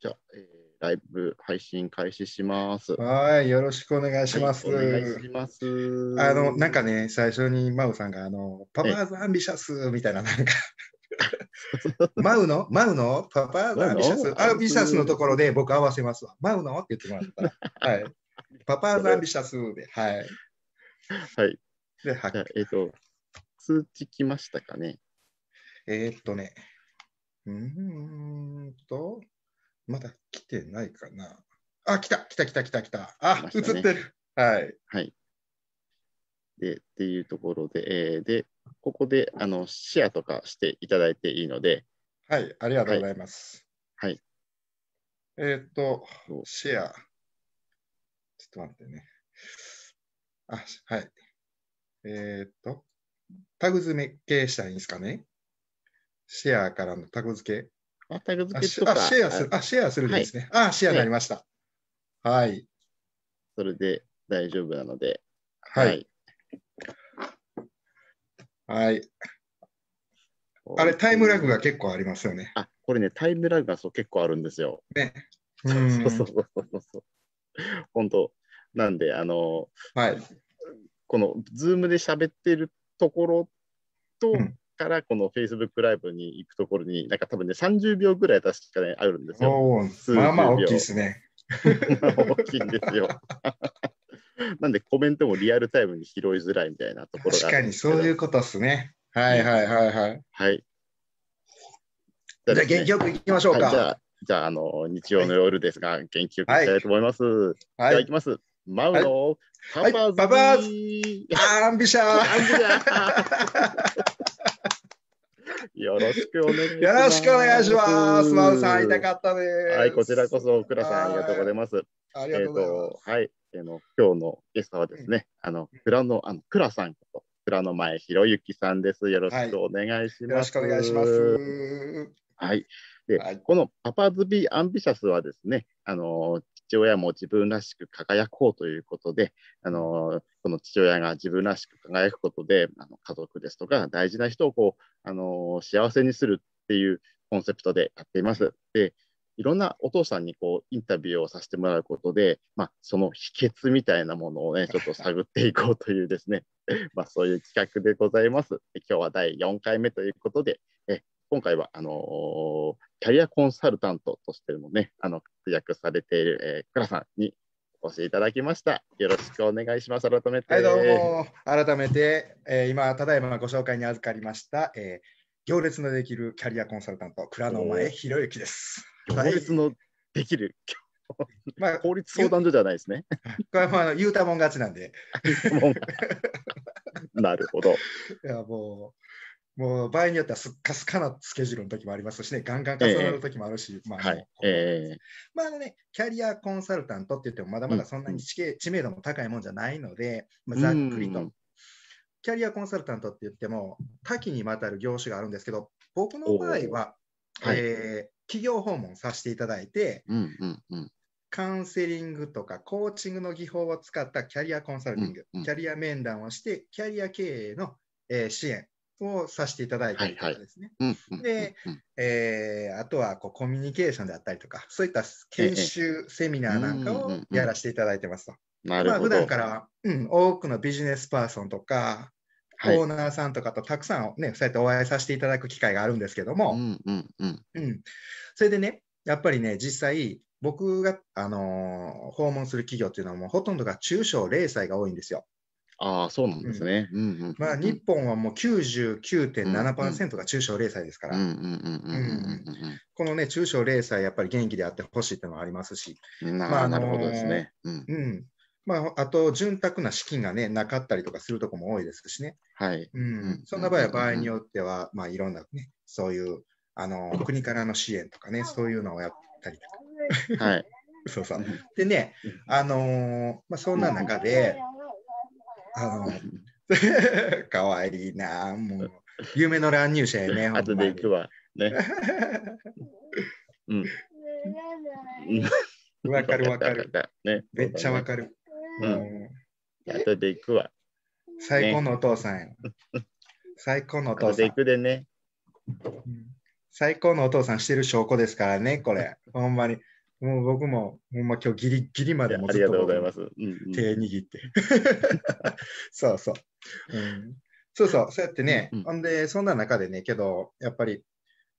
じゃあ、えー、ライブ配信開始します。はい、よろしくお願いします。はい、お願いします。あの、なんかね、最初にマウさんが、あの、パパーズアンビシャスみたいな、なんかマウ のマウのパパーズアンビシャスアンビシャスのところで僕合わせますわ。マウのって言ってもらったら。はい。パパーズアンビシャスで、はい。はい。で、はい。えっ、ー、と、通知来ましたかねえー、っとね、うーんと、まだ来てないかな。あ、来た、来た、来た、来た、来た。あ、ね、映ってる。はい。はい。で、っていうところで、えー、で、ここで、あの、シェアとかしていただいていいので。はい、ありがとうございます。はい。はい、えっ、ー、と、シェア。ちょっと待ってね。あ、はい。えっ、ー、と、タグ付けしたらいいんですかね。シェアからのタグ付け。あ、タグ付けとか。あ、シェアする。あ、シェアするですね。はい、あ、シェアになりました。はい。それで大丈夫なので。はい。はい。あれ、タイムラグが結構ありますよね。あ、これね、タイムラグがそう結構あるんですよ。ね。そうそうそうそうそう。本当なんで、あの、はい。この、ズームで喋ってるところと、うんからこの Facebook ライブに行くところに、なんか多分ね、30秒ぐらい確かね、あるんですよ。まあまあ大きいですね。大きいんですよ。なんでコメントもリアルタイムに拾いづらいみたいなところが。確かにそういうことですね。はいはいはいはい。はい。じゃあ、ね、元気よくいきましょうか。はい、じゃあ、じゃあ、あの、日曜の夜ですが、元気よくいきたいと思います。はい、じゃあ、きます。マウロ、はい、パパズ、はい、パパズ アンビシャーよろしくお願いします。よろしくお願いします。マウさん、かったです。はい、こちらこそ、らさん、ありがとうございます。ありがとうございます。はい、えの今日のゲストはですね、あのらのあのらさんこと。の前ゆきさんです。よろしくお願いします。はい、よろしくお願いします。はい。で、はい、このパパズビーアンビシャスはですね、あの父親も自分らしく輝こうということで、あのこの父親が自分らしく輝くことで、あの家族ですとか大事な人をこう、あの幸せにするっていうコンセプトでやっています。でいろんなお父さんにこうインタビューをさせてもらうことで、まあ、その秘訣みたいなものをね、ちょっと探っていこうというですね、まあ、そういう企画でございます。今日は第4回目ということで、え今回はあのー、キャリアコンサルタントとしてもね、あの、活躍されている、えー、倉さんにお越しいただきました。よろしくお願いします。改めて。はい、どうも。改めて、えー、今、ただいまご紹介に預かりました、えー、行列のできるキャリアコンサルタント、倉野前博之です。行列のできる、まあ、法律相談所じゃないですね。これはまあ言うたもん勝ちなんで。なるほど。いやもうもう場合によってはすっかすかなスケジュールの時もありますしね、ガンガン重なる時もあるし、まあ、えまあね、キャリアコンサルタントって言っても、まだまだそんなに知,、知名度も高いもんじゃないので、まあ、ざっくりと。キャリアコンサルタントって言っても、多岐にわたる業種があるんですけど、僕の場合は、はい、えー、企業訪問させていただいて、うんうんうんカウンセリングとかコーチングの技法を使ったキャリアコンサルティング、うんうん、キャリア面談をして、キャリア経営の、えー、支援、をさせていただいたりとかですね。で、えー、あとはこうコミュニケーションであったりとか、そういった研修、セミナーなんかをやらせていただいてますと。なるほど。まあ、普段から、うん、多くのビジネスパーソンとか、はい、オーナーさんとかとたくさんね、そうやってお会いさせていただく機会があるんですけども、うんうんうんうん、それでね、やっぱりね、実際、僕が、あのー、訪問する企業っていうのはもうほとんどが中小零細が多いんですよ。ああ、そうなんですね。うんうんうんうん、まあ、日本はもう99.7%が中小零細ですから、このね、中小零細、やっぱり元気であってほしいっていうのはありますし、まあ、なるほどですね。うん、まあ、あと、潤沢な資金が、ね、なかったりとかするとこも多いですしね、はいうん、そんな場合は場合によっては、まあ、いろんな、ね、そういうあの国からの支援とかね、そういうのをやったりとか。はい、そうそうでね、あのまあ、そんな中で、あの かわいいな、もう。夢の乱入者やね。後で行くわ。ね。うん。わかるわかる。ね、めっちゃわかる。うん。後で行くわ。最高のお父さんや。最高のお父さん。後で行くでね。最高のお父さんしてる証拠ですからね、これ。ほんまに。もう僕も、ほんま今日ギリギリまでもずっとありがとうございます。手握って。そうそう、うん。そうそう、そうやってね、うんうん、ほんで、そんな中でね、けど、やっぱり、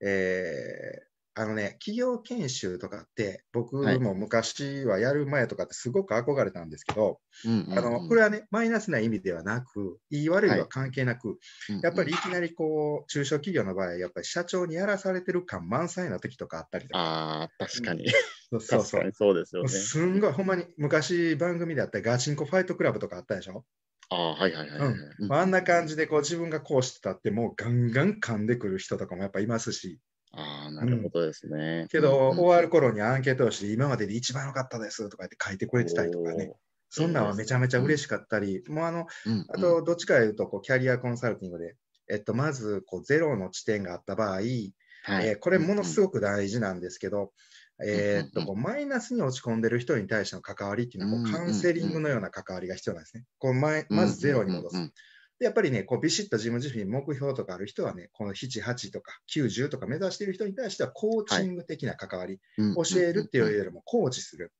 えー、あのね、企業研修とかって、僕も昔はやる前とかってすごく憧れたんですけど、はい、あのこれはね、マイナスな意味ではなく、言い悪いは関係なく、はい、やっぱりいきなりこう、中小企業の場合、やっぱり社長にやらされてる感満載な時とかあったりとか。あ確かに。そうそうそう。そうですよね。すんごい、ほんまに昔番組であったガチンコファイトクラブとかあったでしょあはいはいはい、はいうん、あんな感じでこう自分がこうしてたってもうガンガン噛んでくる人とかもやっぱいますし、ああ、なるほどですね。うん、けど、うん、終わる頃にアンケートをして、今までで一番良かったですとかって書いてくれてたりとかね。そんなんはめちゃめちゃ嬉しかったり、うん、もうあの、あと、どっちかいうと、こう、キャリアコンサルティングで、えっと、まず、こう、ゼロの地点があった場合、はい、えー、これものすごく大事なんですけど、えー、っと、こうマイナスに落ち込んでる人に対しての関わりっていうのは、カウンセリングのような関わりが必要なんですね。こうまずゼロに戻す。やっぱりね、こうビシッと自分自身目標とかある人はね、この7、8とか90とか目指している人に対してはコーチング的な関わり、はい、教えるっていうよりもコーチする。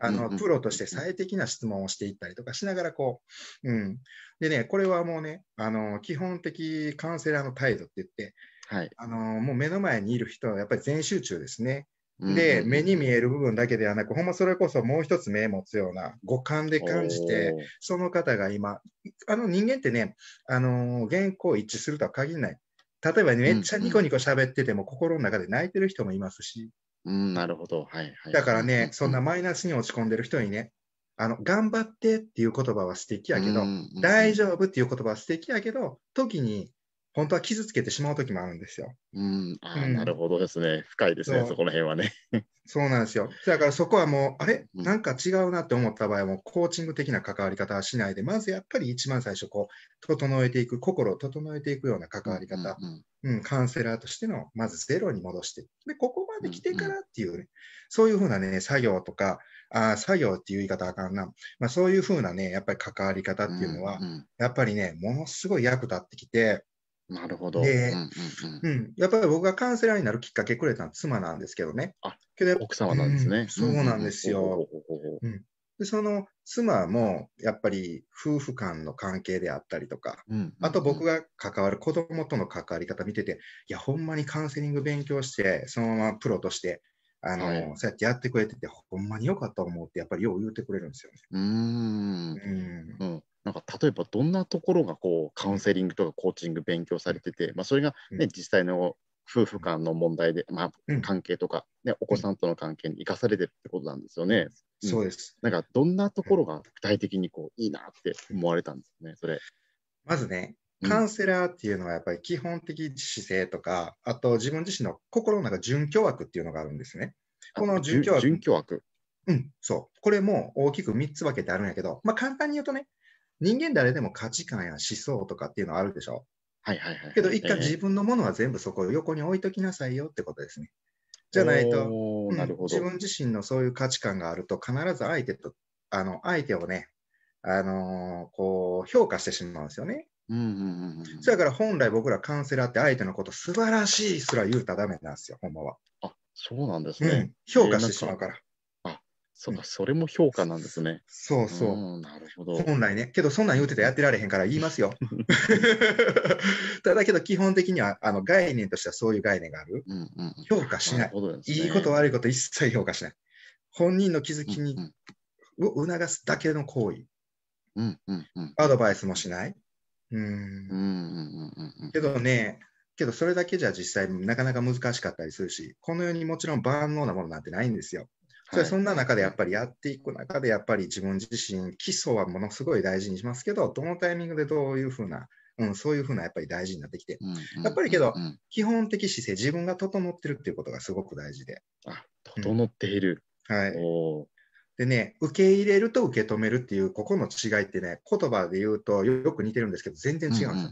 あのプロとして最適な質問をしていったりとかしながらこう、うん、でねこれはもうねあの基本的カウンセラーの態度って言って、はい、あのもう目の前にいる人はやっぱり全集中ですねで、目に見える部分だけではなく、ほんまそれこそもう一つ目持つような五感で感じて、その方が今、あの人間ってね、あのー、原稿一致するとは限らない。例えば、ね、めっちゃニコニコ喋ってても、心の中で泣いてる人もいますし。うん、なるほど。はい、はい。だからね、そんなマイナスに落ち込んでる人にね、あの、頑張ってっていう言葉は素敵やけど、大丈夫っていう言葉は素敵やけど、時に本当は傷つけてしまう時もあるんですよ。うん、あ、なるほどですね。深いですね、そこら辺はね。そうなんですよ。だからそこはもう、あれなんか違うなって思った場合も、コーチング的な関わり方はしないで、まずやっぱり一番最初、こう、整えていく、心を整えていくような関わり方、うん、うんうん、カウンセラーとしての、まずゼロに戻して、で、ここまで来てからっていうね、うんうん、そういうふうなね、作業とか、あ作業っていう言い方あかんな、まあ、そういうふうなね、やっぱり関わり方っていうのは、うんうん、やっぱりね、ものすごい役立ってきて、なるほど。で、うん、うんやっぱり僕がカウンセラーになるきっかけくれたのは妻なんですけどね。あ、けど奥様なんですね。そうなんですよ。でその妻もやっぱり夫婦間の関係であったりとか、あと僕が関わる子供との関わり方見てて、いや、ほんまにカウンセリング勉強して、そのままプロとしてあの、はい、そうやってやってくれてて、ほんまによかったと思うって、やっぱりよう言うてくれるんですよね。うんうん、なんか例えばどんなところがこうカウンセリングとかコーチング勉強されてて、まあ、それが、ね、実際の夫婦間の問題で、まあ、関係とか、ね、お子さんとの関係に生かされてるってことなんですよね。うん、そうです。なんかどんなところが具体的にこういいなって思われたんですね、それ。まずね、カウンセラーっていうのはやっぱり基本的姿勢とか、あと自分自身の心の中、準教悪っていうのがあるんですね。この準教悪。教悪。うん、そう。これも大きく3つ分けてあるんやけど、まあ簡単に言うとね、人間誰でも価値観や思想とかっていうのはあるでしょ。はいはいはい。けど一回自分のものは全部そこを横に置いときなさいよってことですね。じゃないと、うん、自分自身のそういう価値観があると必ず相手と、あの、相手をね、あのー、こう、評価してしまうんですよね。うんうんうん、そやから本来僕らカウンセラーって相手のこと素晴らしいすら言うたらダメなんですよ、ほんまは。あそうなんですね、うん、評価してしまうから。そうか、それも評価なんですね。そうそう。うなるほど。本来ね。けど、そんなん言うてたらやってられへんから言いますよ。ただけど、基本的にはあの概念としてはそういう概念がある。うんうん、評価しない、ね、いいこと悪いこと一切評価しない。本人の気づきに、を促すだけの行為。うんうんうん、アドバイスもしない。うん。けどね、けどそれだけじゃ実際なかなか難しかったりするし、この世にもちろん万能なものなんてないんですよ。はい、そんな中でやっぱりやっていく中で、やっぱり自分自身、基礎はものすごい大事にしますけど、どのタイミングでどういうふうな、うん、そういうふうなやっぱり大事になってきて、やっぱりけど、基本的姿勢、自分が整ってるっていうことがすごく大事で。あ整っている。うん、はいでね、受け入れると受け止めるっていう、ここの違いってね、言葉で言うとよく似てるんですけど、全然違うんですよね。うん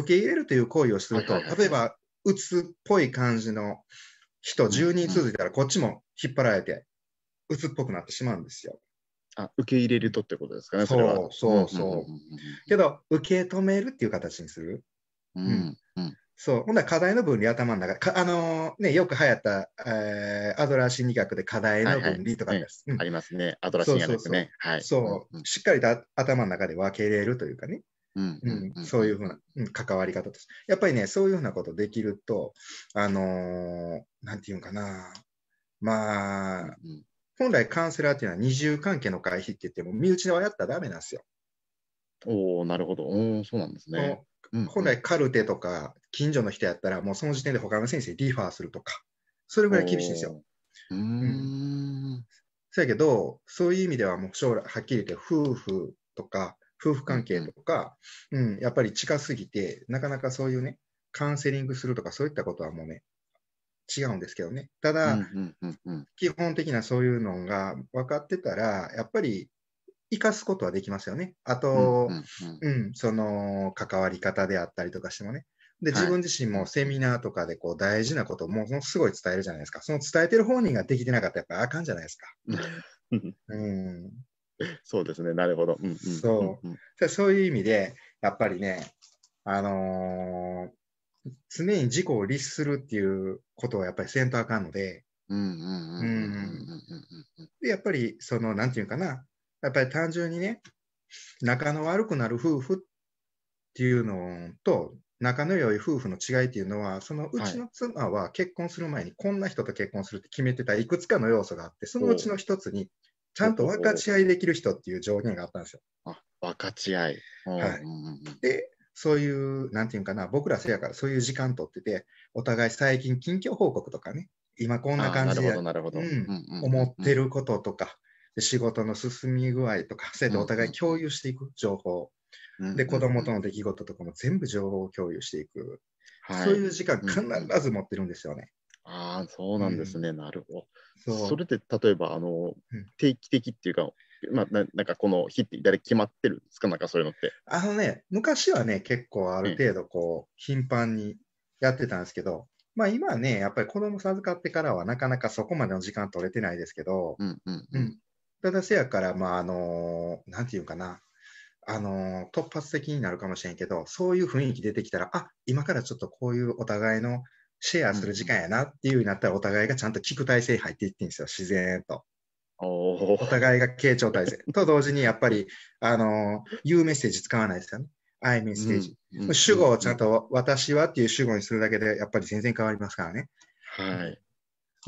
うん、受け入れるという行為をすると、例えば、鬱っぽい感じの人、10人続いたら、こっちも引っ張られて、鬱っぽくなってしまうんですよ。あ受け入れるとってことですかね、それは。そうそうそう。けど、受け止めるっていう形にする。うん、うん、そう。ほんなら課題の分離頭の中か、あのー、ね、よく流行った、えー、アドラー心理学で課題の分離とかです。ありますね、アドラー心理学ですね。そう、しっかりと頭の中で分けれるというかね。そういうふうな、うん、関わり方とやっぱりね、そういうふうなことできると、あのー、なんていうかな、まあ、うんうん本来カウンセラーっていうのは二重関係の回避って言っても、身内ではやったらダメなんですよ。おおなるほど。おそうなんですね。うん本来カルテとか近所の人やったら、もうその時点で他の先生にリファーするとか、それぐらい厳しいんですよ。うん。そうやけど、そういう意味ではもう将来、はっきり言って夫婦とか、夫婦関係とか、うん、うん、やっぱり近すぎて、なかなかそういうね、カウンセリングするとか、そういったことはもうね、違うんですけどね。ただ、基本的なそういうのが分かってたら、やっぱり生かすことはできますよね。あと、うん、うんその関わり方であったりとかしてもね。で、自分自身もセミナーとかでこう大事なことをものすごい伝えるじゃないですか。その伝えてる本人ができてなかったらやっぱあかんじゃないですか。うん、そうですね、なるほど。そうそういう意味で、やっぱりね、あのー常に自己を律するっていうことはやっぱりせんとあかんので、で、やっぱり、その、なんていうかな、やっぱり単純にね、仲の悪くなる夫婦っていうのと、仲の良い夫婦の違いっていうのは、そのうちの妻は結婚する前にこんな人と結婚するって決めてたいくつかの要素があって、そのうちの一つに、ちゃんと分かち合いできる人っていう条件があったんですよ。あ分かち合い。はい、で、そういう、なんていうかな、僕らせやからそういう時間取ってて、お互い最近近況報告とかね、今こんな感じで、思ってることとか、仕事の進み具合とか、そうやってお互い共有していく情報。で、子供との出来事とかも全部情報共有していく。はい、そういう時間必ず持ってるんですよね。ああ、そうなんですね。なるほど。それで例えば、あの、定期的っていうか、まあ、なんかこの日って誰決まってるんですかなんかそういうのって。あのね、昔はね、結構ある程度こう、頻繁にやってたんですけど、まあ今はね、やっぱり子供授かってからはなかなかそこまでの時間取れてないですけど、うんうん、うん、ただせやから、まああのー、なんていうかな、あのー、突発的になるかもしれんけど、そういう雰囲気出てきたら、あ今からちょっとこういうお互いのシェアする時間やなっていうようになったら、お互いがちゃんと聞く体制入っていってんですよ、自然と。お互いが傾聴体制。と同時に、やっぱり、あの、言うメッセージ使わないですよね。I メッセージ。うん、主語をちゃんと、私はっていう主語にするだけで、やっぱり全然変わりますからね。はい。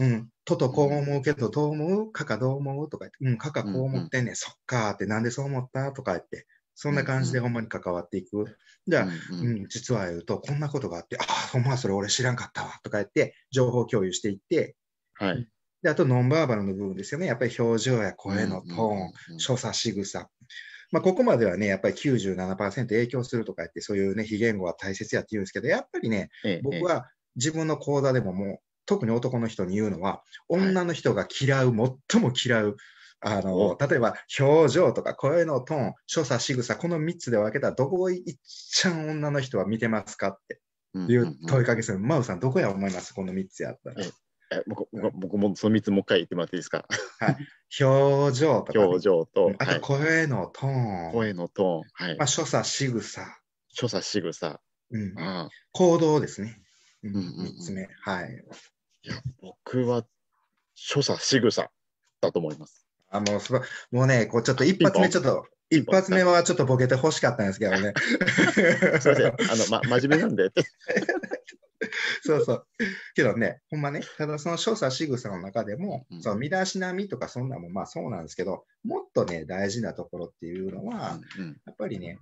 うん。ととこう思うけど、どう思うかかどう思うとか言って、うん、かかこう思ってんね、うんそっかって、なんでそう思ったとか言って、そんな感じでほんまに関わっていく。じゃあ、うん、うん、実は言うと、こんなことがあって、ああ、ほんまそれ俺知らんかったわとか言って、情報共有していって、はい。で、あとノンバーバルの部分ですよね。やっぱり表情や声のトーン、所作、仕草。まあ、ここまではね、やっぱり97%影響するとか言って、そういうね、非言語は大切やって言うんですけど、やっぱりね、僕は自分の講座でももう、特に男の人に言うのは、女の人が嫌う、最も嫌う、あの、例えば表情とか声のトーン、所作、仕草、この3つで分けたら、どこをいっちゃん女の人は見てますかっていう問いかけする。マ、う、んうん、さん、どこや思いますこの3つやったら。え僕僕もその3つもう一回言ってもらっていいですか。はい、表情とか、ね、表情と、あと声のトーン。はい、声のトーン。はいまあ、所作、仕草所作、仕草、うんああ行動ですね。う3つ目。はい、いや僕は所作、仕草だと思います。あもうすごもうね、こうちょっと一発目ちょっと。一発目はちょっとボケてほしかったんですけどね。すみません、あの、ま、真面目なんで。そうそう。けどね、ほんまね、ただその所作仕草の中でも、うん、その身だしなみとかそんなんもまあそうなんですけど、もっとね、大事なところっていうのは、うんうん、やっぱりね、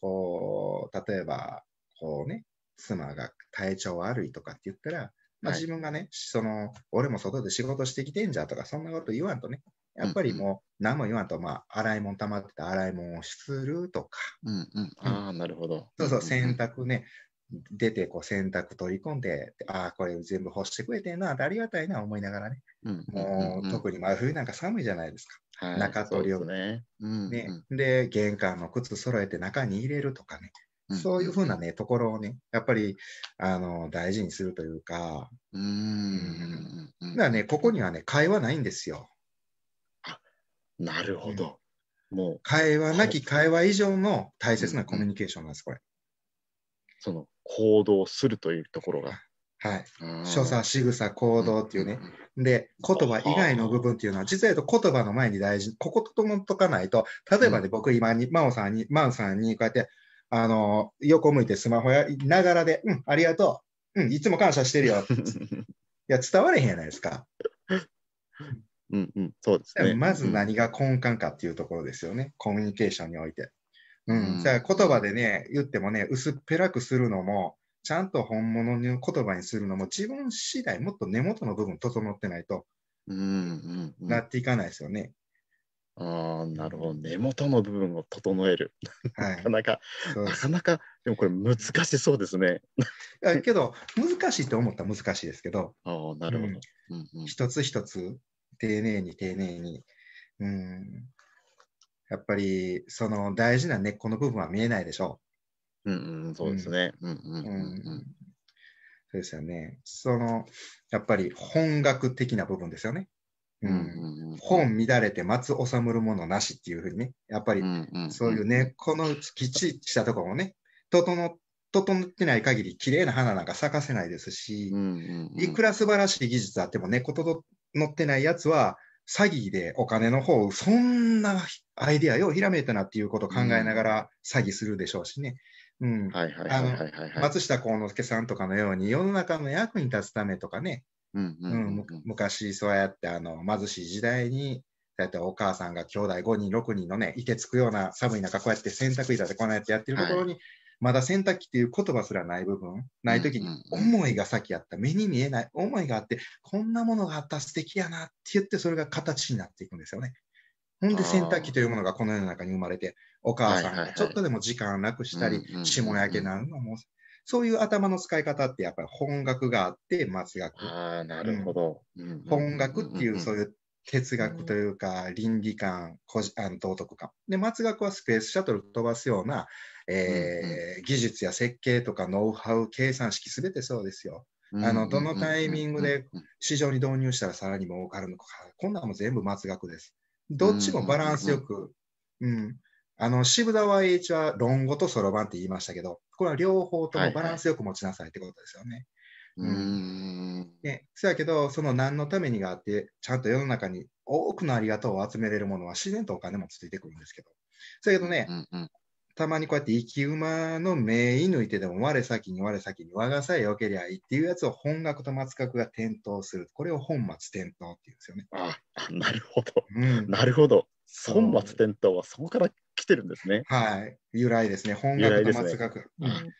こう、例えば、こうね、妻が体調悪いとかって言ったら、まあ、自分がね、はい、その、俺も外で仕事してきてんじゃとか、そんなこと言わんとね、やっぱりもう、何も言わんと、まあ、洗い物溜まってた洗い物をするとか。うんうん。ああ、なるほど。そうそう、洗濯ね、出てこう洗濯取り込んで、ああ、これ全部干してくれてんなってありがたいな思いながらね、もう特に真冬なんか寒いじゃないですか、はい、中取りを、ね、うんうん、ねで、玄関の靴揃えて中に入れるとかね、そういうふうなね、ところをね、やっぱりあの大事にするというか、うん、うん、だからね、ここにはね、会話ないんですよ。あなるほど。うん、もう会話なき会話以上の大切なコミュニケーションなんです、これ。その行動するというところが。はい。所作、仕草、行動っていうね。で、言葉以外の部分っていうのは、実は言と言葉の前に大事、ここともとかないと、例えばね、うん、僕今に、真央さんに、真央さんにこうやって、あの、横向いてスマホやながらで、うん、ありがとう。うん、いつも感謝してるよ。いや、伝われへんやないですか。うんうん、そうですね。まず何が根幹かっていうところですよね。コミュニケーションにおいて。うん。じゃあ言葉でね、言ってもね、薄っぺらくするのも、ちゃんと本物の言葉にするのも自分次第もっと根元の部分整ってないと、うんうん、なっていかないですよね。ああ、なるほど。根元の部分を整える。なかなか、なかなか、でもこれ難しそうですね。けど、難しいと思ったら難しいですけど、あなるほど、うんうん、一つ一つ丁寧に丁寧に、うん、やっぱりその大事な根っこの部分は見えないでしょう。うん、うん、そうですね。うん、うん、うん。そうですよね。その、やっぱり本学的な部分ですよね。うん、本乱れて松治むるものなしっていうふうにね、やっぱりそういう根、ね、このきっちしたところもね、整っ整ってない限り綺麗な花なんか咲かせないですし、いくら素晴らしい技術あっても根っこ整ってないやつは詐欺でお金の方、そんなアイデアをひらめいたなっていうことを考えながら詐欺するでしょうしね。松下幸之助さんとかのように、世の中の役に立つためとかね、昔、そうやってあの貧しい時代に、だいたいお母さんが兄弟5人、6人のね、いてつくような寒い中、こうやって洗濯板でこうやってやってるところに、はいまだ洗濯機っていう言葉すらない部分、ない時に、思いが先あった、目に見えない思いがあって、こんなものがあった素敵やなって言って、それが形になっていくんですよね。ほんで洗濯機というものがこの世の中に生まれて、お母さんがちょっとでも時間なくしたり、下焼けになるのも、そういう頭の使い方ってやっぱり本学があって、末学。ああ、なるほど。本学っていうそういう哲学というか、倫理観、あの道徳観。で、末学はスペースシャトル飛ばすような、えー、技術や設計とかノウハウ、計算式、すべてそうですよ。あのどのタイミングで市場に導入したらさらに儲かるのか、こんなんも全部末額です。どっちもバランスよく、うん、あの渋沢栄一は論語とそろばんって言いましたけど、これは両方ともバランスよく持ちなさいってことですよね。はいはい、うん、ね、そやけど、その何のためにがあって、ちゃんと世の中に多くのありがとうを集めれるものは自然とお金もついてくるんですけど、そやけどね、うんうん、たまにこうやって生き馬の名抜いてでも我先に我先に我がさえよけりゃいいっていうやつを本学と松学が転倒するこれを本末転倒っていうんですよね。ああなるほど、うん、なるほど本末転倒はそこから来てるんですね。はい由来ですね本学と松学。ねうん、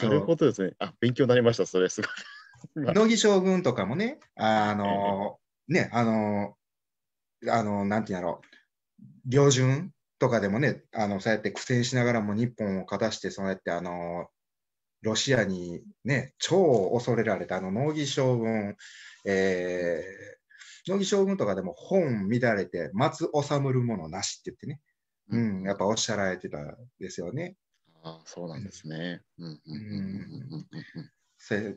なるほどですねあ勉強になりましたそれすごい。乃木将軍とかもねあの、えー、ねあのあのなんてうんやろう。領順とかでもね、あのそうやって苦戦しながらも日本を勝たして、そうやってあのロシアに、ね、超恐れられたあの農儀将軍、えー、農将軍とかでも本乱れて、松治るものなしって言ってね、うん、やっぱおっしゃられてたんですよね。あそうなんですね。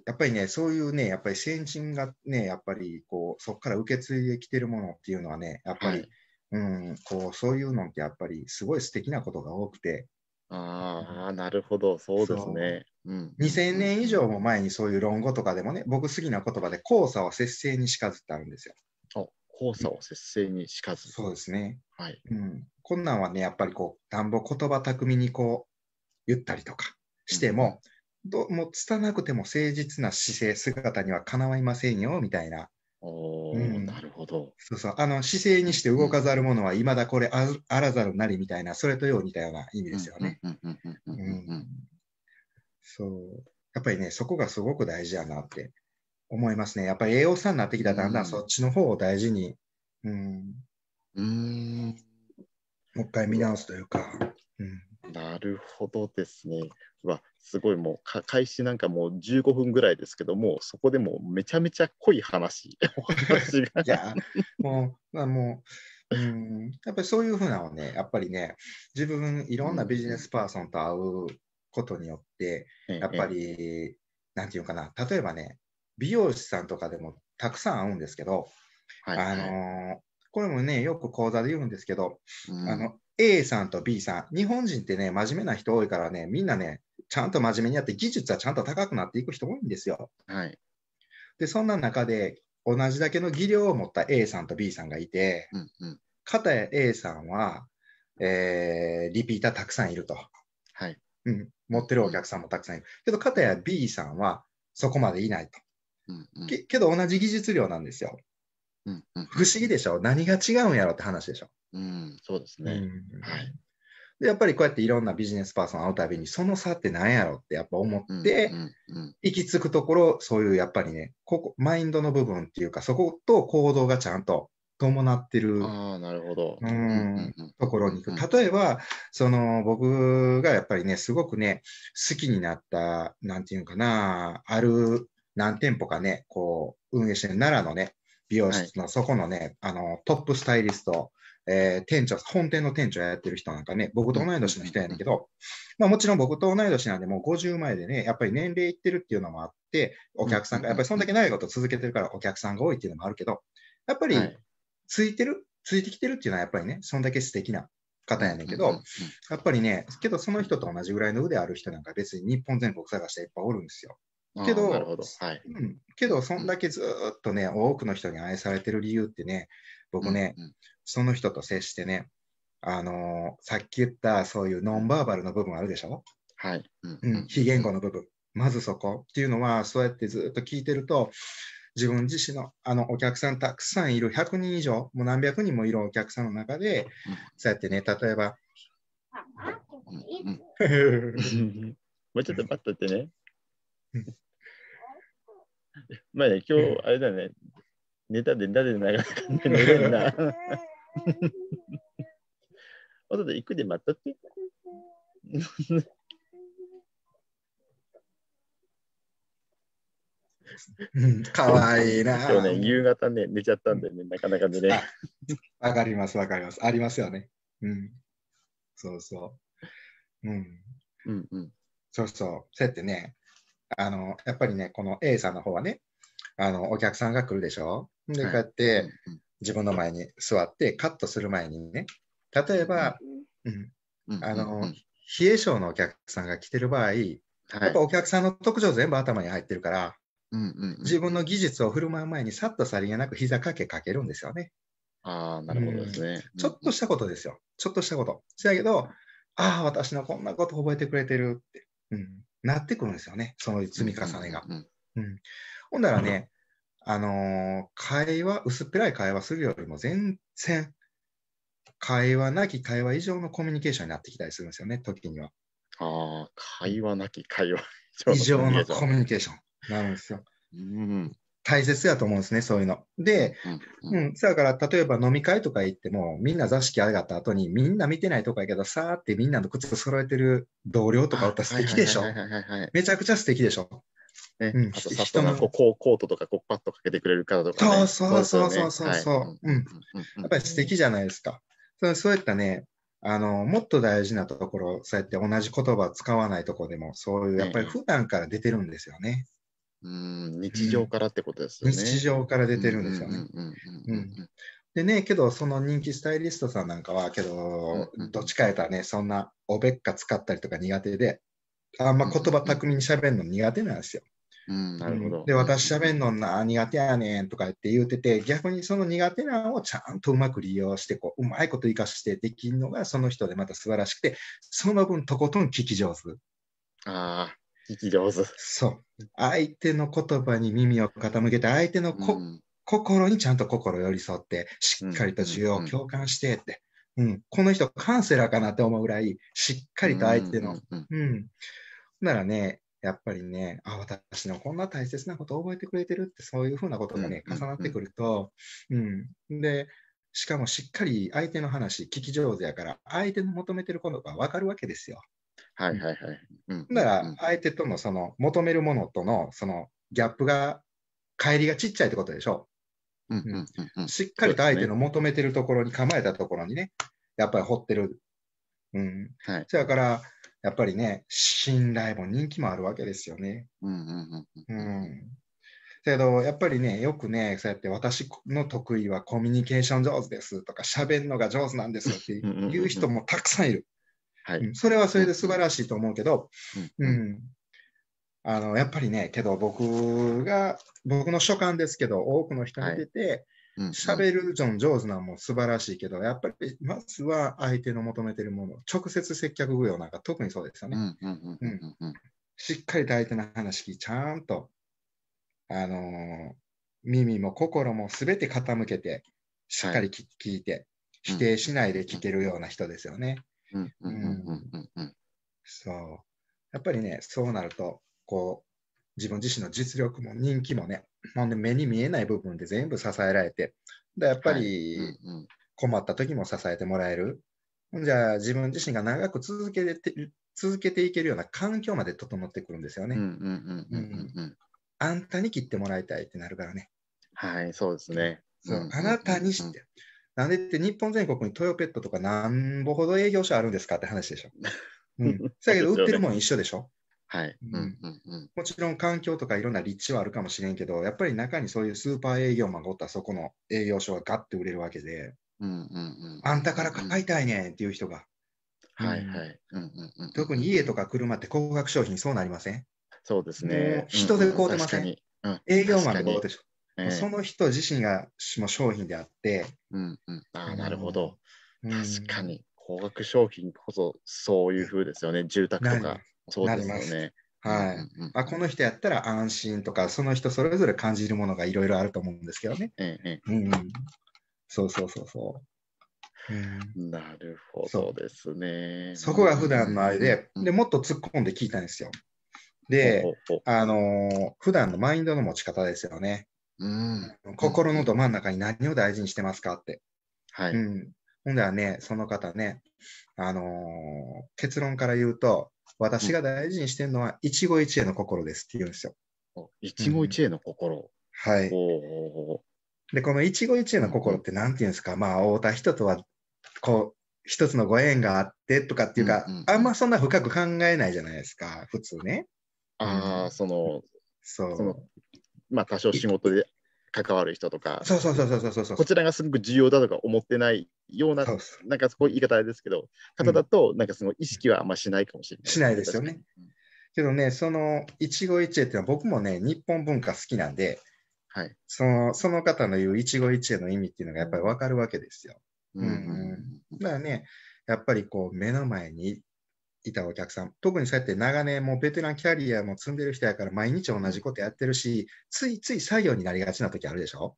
やっぱりね、そういうね、やっぱり先人がね、やっぱりこうそこから受け継いできてるものっていうのはね、やっぱり、はいうん、こうそういうのってやっぱりすごい素敵なことが多くて。ああ、なるほど、そうですね。2000年以上も前にそういう論語とかでもね、僕、好きな言葉で、黄砂は節制にしかずってあるんですよ。あ黄砂を節制にしかず、うん。そうですね。はい、うん。こんなんはね、やっぱりこう、田んぼ言葉巧みにこう、言ったりとかしても、うん、どもう拙なくても誠実な姿勢、姿にはかなわいませんよ、みたいなおうん、なるほど。そうそう。あの、姿勢にして動かざる者はいまだこれあ、あらざるなりみたいな、それとよう似たような意味ですよね。そう。やっぱりね、そこがすごく大事やなって思いますね。やっぱり栄養さんになってきたらだんだんそっちの方を大事に、うん。うん。もう一回見直すというか。うん、なるほどですね。はすごいもう開始なんかもう15分ぐらいですけどもそこでもめちゃめちゃ濃い話 話がいやもう,、まあ、もううんやっぱりそういうふうなのねやっぱりね自分いろんなビジネスパーソンと会うことによって、うん、やっぱり、うん、なんていうかな例えばね美容師さんとかでもたくさん会うんですけど、はい、あのこれもねよく講座で言うんですけど、うん、あの A さんと B さん、日本人ってね、真面目な人多いからね、みんなね、ちゃんと真面目にやって、技術はちゃんと高くなっていく人多いんですよ。はい、で、そんな中で、同じだけの技量を持った A さんと B さんがいて、うんうん、片や A さんは、えー、リピーターたくさんいると、はいうん、持ってるお客さんもたくさんいる。けど、片や B さんはそこまでいないと。うんうん、けけど、同じ技術量なんですよ。不思議でしょ何が違うんやろって話でしょ。うん、そうですね、うん、はいでやっぱりこうやっていろんなビジネスパーソン会うたびにその差って何やろってやっぱ思って、うんうん、行き着くところそういうやっぱりねここマインドの部分っていうかそこと行動がちゃんと伴ってるところに行く。例えば、その僕がやっぱりね、すごくね、好きになった、なんていうかな、ある何店舗かね、こう、運営してる奈良のね、美容室の、そこのね、あの、トップスタイリスト、えー、店長、本店の店長やってる人なんかね、僕と同い年の人やねんけど、まあもちろん僕と同い年なんで、もう50前でね、やっぱり年齢いってるっていうのもあって、お客さんが、やっぱりそんだけ長いこと続けてるからお客さんが多いっていうのもあるけど、やっぱりついてる、はい、ついてきてるっていうのはやっぱりね、そんだけ素敵な方やねんけど、やっぱりね、けどその人と同じぐらいの腕ある人なんか別に日本全国探していっぱいおるんですよ。けど、なるほどはいうん、けどそんだけずっとね、多くの人に愛されてる理由ってね、僕ね、うんうん、その人と接してね、あのー、さっき言ったそういうノンバーバルの部分あるでしょはい。うん、うん、非言語の部分。まずそこっていうのは、そうやってずっと聞いてると、自分自身のあのお客さんたくさんいる、100人以上、もう何百人もいるお客さんの中で、うん、そうやってね、例えば。もうちょっと待っとってね。まあね、今日、あれだね、ネタで誰で流すかっ寝るんあとで行くで待っとって。かわいいな。今日ね、夕方ね、寝ちゃったんでね、なかなか寝れない。わかります、わかります。ありますよね。うん。そうそう。うん。うんうん。そうそう。そうやってね、あの、やっぱりね、この A さんの方はね、あの、お客さんが来るでしょで、こうやって、自分の前に座って、カットする前にね、例えば、うん、あの、冷え性のお客さんが来てる場合、やっぱお客さんの特徴全部頭に入ってるから、自分の技術を振る舞う前にさっとさりげなく膝掛けかけるんですよね。ああ、なるほどですね、うん、ちょっとしたことですよ。ちょっとしたこと。だけど、ああ、私のこんなこと覚えてくれてるって。うん、なってくるんですよね、その積み重ねが。ほんだらね、あのー、会話、薄っぺらい会話するよりも全然、会話なき会話以上のコミュニケーションになってきたりするんですよね、時には。ああ、会話なき会話以上のコミュニケーションになるんですよ。うん、大切やと思うんですね、そういうの。で、うん、そやから、例えば飲み会とか行っても、みんな座敷上がった後に、みんな見てないとこやけど、さーってみんなの靴揃えてる同僚とかおったら素敵でしょめちゃくちゃ素敵でしょね、うん、あと人がこうコートとかこうパッとかけてくれる方とか、ね、そうそうそうそうそう。やっぱり素敵じゃないですか。そそういったね、あの、もっと大事なところ、そうやって同じ言葉を使わないところでも、そういう、やっぱり普段から出てるんですよね。うん日常からってことですね。日常から出てるんですよね。でね、けど、その人気スタイリストさんなんかは、けど、どっちかやったらね、そんなおべっか使ったりとか苦手で、あんま言葉巧みに喋るの苦手なんですよ。なるほど。で、私喋るのな、苦手やねんとか言って言うてて、逆にその苦手なのをちゃんとうまく利用して、こう、うまいこと生かしてできるのがその人でまた素晴らしくて、その分とことん聞き上手。ああ、聞き上手。そう。相手の言葉に耳を傾けて、相手のこ、うん、心にちゃんと心寄り添って、しっかりと需要を共感してって、うん、うん、この人カウンセラーかなって思うぐらい、しっかりと相手の、うん、うん。ならね、やっぱりね、あ、私のこんな大切なことを覚えてくれてるって、そういうふうなことがね、重なってくると、うん。で、しかもしっかり相手の話、聞き上手やから、相手の求めてることが分かるわけですよ。はいはいはい。うん、だから、相手とのその求めるものとのそのギャップが、帰りがちっちゃいってことでしょう。うんうん、しっかりと相手の求めてるところに構えたところにね、やっぱり掘ってる。うん。はい。そやから、やっぱりね、信頼も人気もあるわけですよね。うんうんうん。うん。だけど、やっぱりね、よくね、そうやって私の得意はコミュニケーション上手ですとか、喋るのが上手なんですっていう人もたくさんいる。はい、それはそれで素晴らしいと思うけど、うん、あのやっぱりね、けど僕が、僕の所感ですけど、多くの人見てて、喋、るジョン上手なのも素晴らしいけど、やっぱりまずは相手の求めてるもの、直接接客業なんか特にそうですよね。しっかりと相手の話聞き、ちゃんと、あのー、耳も心もすべて傾けて、しっかり聞,、いて、否定しないで聞けるような人ですよね。そう。やっぱりね、そうなると、こう、自分自身の実力も人気もね、ほんで目に見えない部分で全部支えられて、でやっぱり困った時も支えてもらえる。じゃあ自分自身が長く続けて続けていけるような環境まで整ってくるんですよね。あんたに切ってもらいたいってなるからね。はい、そうですね。そう、うんあなたにして、なんでって日本全国にトヨペットとかなんぼほど営業所あるんですかって話でしょ。うん。だけど売ってるもん一緒でしょ。はい、うんうんうん、もちろん環境とかいろんな立地はあるかもしれんけど、やっぱり中にそういうスーパー営業マンがおったら、そこの営業所がガッて売れるわけで、うんうんうん、あんたから買いたいねんっていう人が。はいはい。特に家とか車って高額商品そうなりませんそうですね。人で買うてません、うんん、営業マンで買うでしょ。えー、その人自身がも商品であって。うんうん、あなるほど、うん、確かに、高額商品こそそういうふうですよね。住宅とか。そうですよね。はい、うんうん、あこの人やったら安心とか、その人それぞれ感じるものがいろいろあると思うんですけどね。えうん、うん、そうそうそうそう。うん、なるほどですねそ。そこが普段のあれで,、で、もっと突っ込んで聞いたんですよ。で、あのー、普段のマインドの持ち方ですよね。うん、心のど真ん中に何を大事にしてますかって。はい。うん。ほんではね、その方ね、あのー、結論から言うと、私が大事にしてるのは、一期一会の心ですって言うんですよ。一期一会の心、うん、はい。で、この一期一会の心って何て言うんですか、まあ、会うた人とは、こう、一つのご縁があってとかっていうか、うんうん、あんまそんな深く考えないじゃないですか、普通ね。ああ、その、そう。そまあ、多少仕事で関わる人とか、そうそうそうそうそうそうこちらがすごく重要だとか思ってないような、なんかそういう言い方ですけど、方だと、なんかその意識はあんましないかもしれない、うん。しないですよね。けどね、その一期一会っていうのは僕もね、日本文化好きなんで、はい、そのその方の言う一期一会の意味っていうのがやっぱり分かるわけですよ。うん、うん、だからね、やっぱりこう目の前にいたお客さん、特にそうやって長年もうベテランキャリアも積んでる人やから毎日同じことやってるし、ついつい作業になりがちな時あるでしょ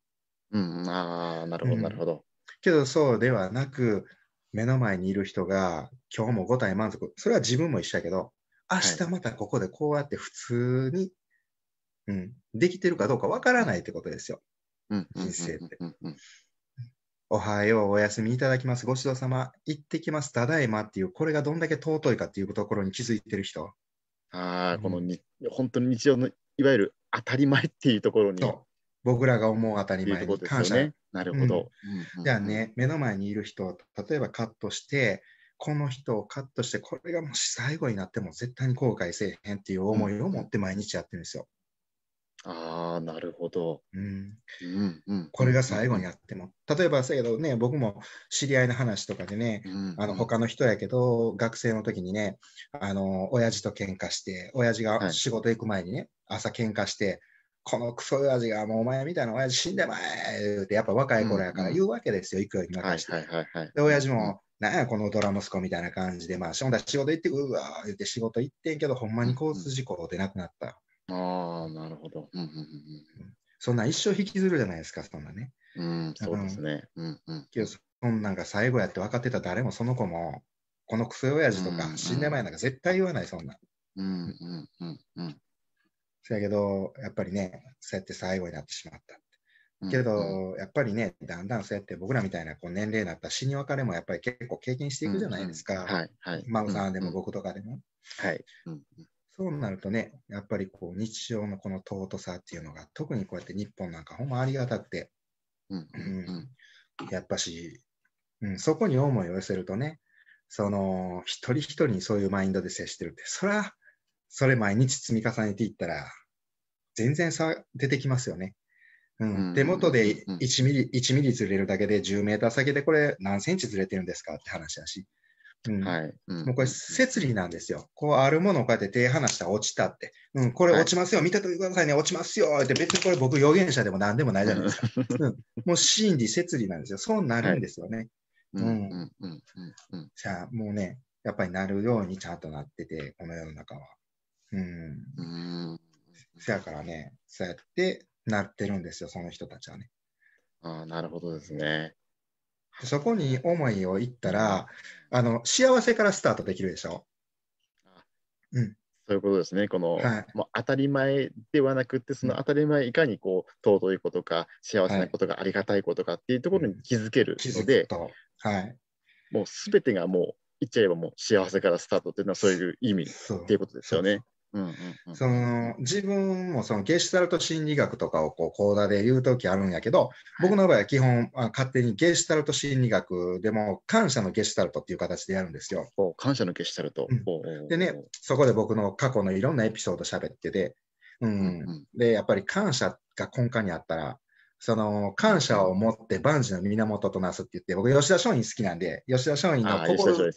うん、ああ、なるほど、なるほど、けどそうではなく、目の前にいる人が今日も5体満足、それは自分も一緒やけど、明日またここでこうやって普通に、はい、うん、できてるかどうかわからないってことですよ、人生って。おはよう、おやすみいただきます、ごちそうさま、行ってきます、ただいまっていう、これがどんだけ尊いかっていうところに気づいてる人。ああ、このに、本当に日常のいわゆる当たり前っていうところに。僕らが思う当たり前に感謝。ね、なるほど。じゃあね、目の前にいる人、例えばカットして、この人をカットして、これがもし最後になっても絶対に後悔せえへんっていう思いを持って毎日やってるんですよ。ああ、なるほど、うんうんうん。これが最後にあっても。例えば、そうやけどね、僕も知り合いの話とかでね、うんうん、あの他の人やけど、学生の時にね、あの親父と喧嘩して、親父が仕事行く前にね、はい、朝喧嘩して、このクソ親父が、もうお前みたいな親父死んでまえって、やっぱ若い頃やから言うわけですよ、勢いに任せて。はいはいはいはい、で、親父も、なんやこのドラ息子みたいな感じで、まあ、仕事行って、うわー言って仕事行ってんけど、ほんまに交通事故で亡くなった。ああ、なるほど。うんうんうん、そんな一生引きずるじゃないですか、そんなね。うん、そうですね。うんうん、そんなんが最後やって分かってた誰もその子も、このクソ親父とか、死んで前なんか絶対言わない、そんな。うんうんうんうん。そやけど、やっぱりね、そうやって最後になってしまった。けど、うんうん、やっぱりね、だんだんそうやって僕らみたいなこう年齢になった死に別れもやっぱり結構経験していくじゃないですか。うんうん、はい、はい。孫さんでも僕とかでも。うんうん、はい、うんうん。そうなるとね、やっぱりこう日常のこの尊さっていうのが、特にこうやって日本なんかほんまありがたくて、うんうん、やっぱし、うん、そこに思いを寄せるとね、その一人一人にそういうマインドで接してるって、それはそれ毎日積み重ねていったら、全然差出てきますよね。うん、手元で1ミリ、1ミリずれるだけで10メーター先でこれ何センチずれてるんですかって話だし。はい、もうこれ、摂理なんですよ。こう、あるものをこうやって手離したら落ちたって。うん、これ落ちますよ、はい、見ててくださいね、落ちますよって、別にこれ僕、予言者でも何でもないじゃないですか。うん、もう真理、摂理なんですよ。そうなるんですよね。はい、うん。じゃあ、もうね、やっぱりなるようにちゃんとなってて、この世の中は。うん。うんせやからね、そうやってなってるんですよ、その人たちはね。ああ、なるほどですね。そこに思いを言ったら、あの、幸せからスタートできるでしょ。ううん。そういうことですね。この、はい、もう当たり前ではなくて、その当たり前いかにこう、尊いことか、幸せなことがありがたいことかっていうところに気づけるので、はい、はい、もうすべてがもう、言っちゃえばもう幸せからスタートっていうのはそういう意味っていうことですよね。そうそうその自分もそのゲシュタルト心理学とかをこう講座で言う時あるんやけど僕の場合は基本、勝手にゲシュタルト心理学でも感謝のゲシュタルトっていう形でやるんですよ。感謝のゲシュタルト、うん、でねそこで僕の過去のいろんなエピソード喋ってて、うん、うんうん、でやっぱり感謝が根幹にあったらその感謝を持って万事の源となすって言って、僕、吉田松陰好きなんで、吉田松陰の心は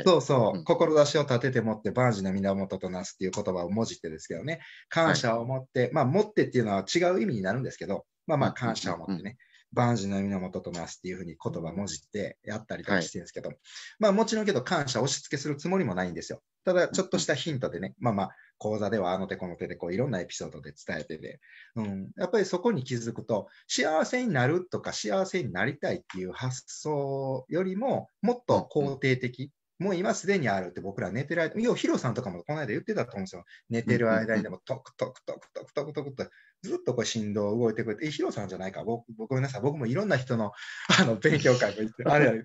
い、そうそう、うん、志を立てて持って万事の源となすっていう言葉をもじってですけどね、感謝を持って、はい、まあ、持ってっていうのは違う意味になるんですけど、まあまあ、感謝を持ってね、万事の源となすっていうふうに言葉もじってやったりとかしてるんですけど、はい、まあ、もちろんけど、感謝押し付けするつもりもないんですよ。ただ、ちょっとしたヒントでね、まあまあ、講座ではあの手この手でこういろんなエピソードで伝えてて、うん、やっぱりそこに気づくと幸せになるとか幸せになりたいっていう発想よりももっと肯定的、もう今すでにあるって僕ら寝てる間、要はヒロさんとかもこの間言ってたと思うんですよ。寝てる間にでもトクトクトクトクトクトクとずっとこう振動動いてくれて、ヒロさんじゃないか、僕、ごめんなさい、僕もいろんな人の あの勉強会も行って、あ れあれ、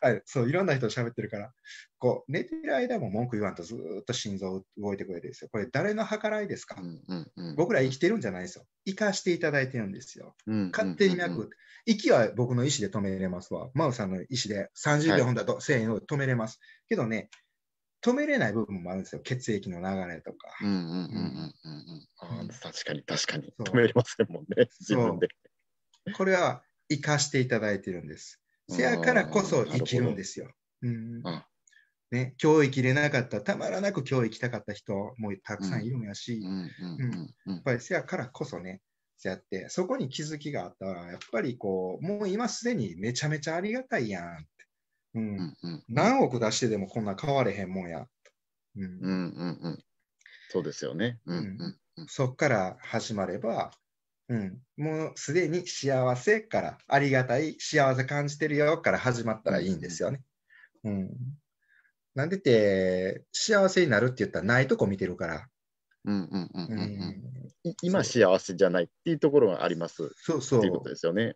あれそう、いろんな人喋ってるから、こう、寝てる間も文句言わんとずっと心臓動いてくれてるんですよ。これ、誰の計らいですか、うんうん、僕ら生きてるんじゃないですよ。生かしていただいてるんですよ。うんうんうん、勝手になく、息は僕の意思で止めれますわ。マウさんの意思で30秒ほんだと1000円を止めれます。けどね、止めれない部分もあるんですよ、血液の流れとか。確かに確かに、止めれませんもんね、自分で。これは生かしていただいてるんです。せやからこそ生きるんですよ。うん、ね、今日生きれなかった、たまらなく今日生きたかった人もたくさんいるんやし、やっぱりせやからこそね、そうやって、そこに気づきがあったら、やっぱりこう、もう今すでにめちゃめちゃありがたいやんっうん、うんうん、何億出してでもこんな変われへんもんや。うんうんうんうん、そうですよね、うんうんうん、そっから始まれば、うん、もうすでに幸せからありがたい幸せ感じてるよから始まったらいいんですよね。うん、なんでて幸せになるって言ったらないとこ見てるから。今幸せじゃないっていうところがあります。そうそう。いうことですよね。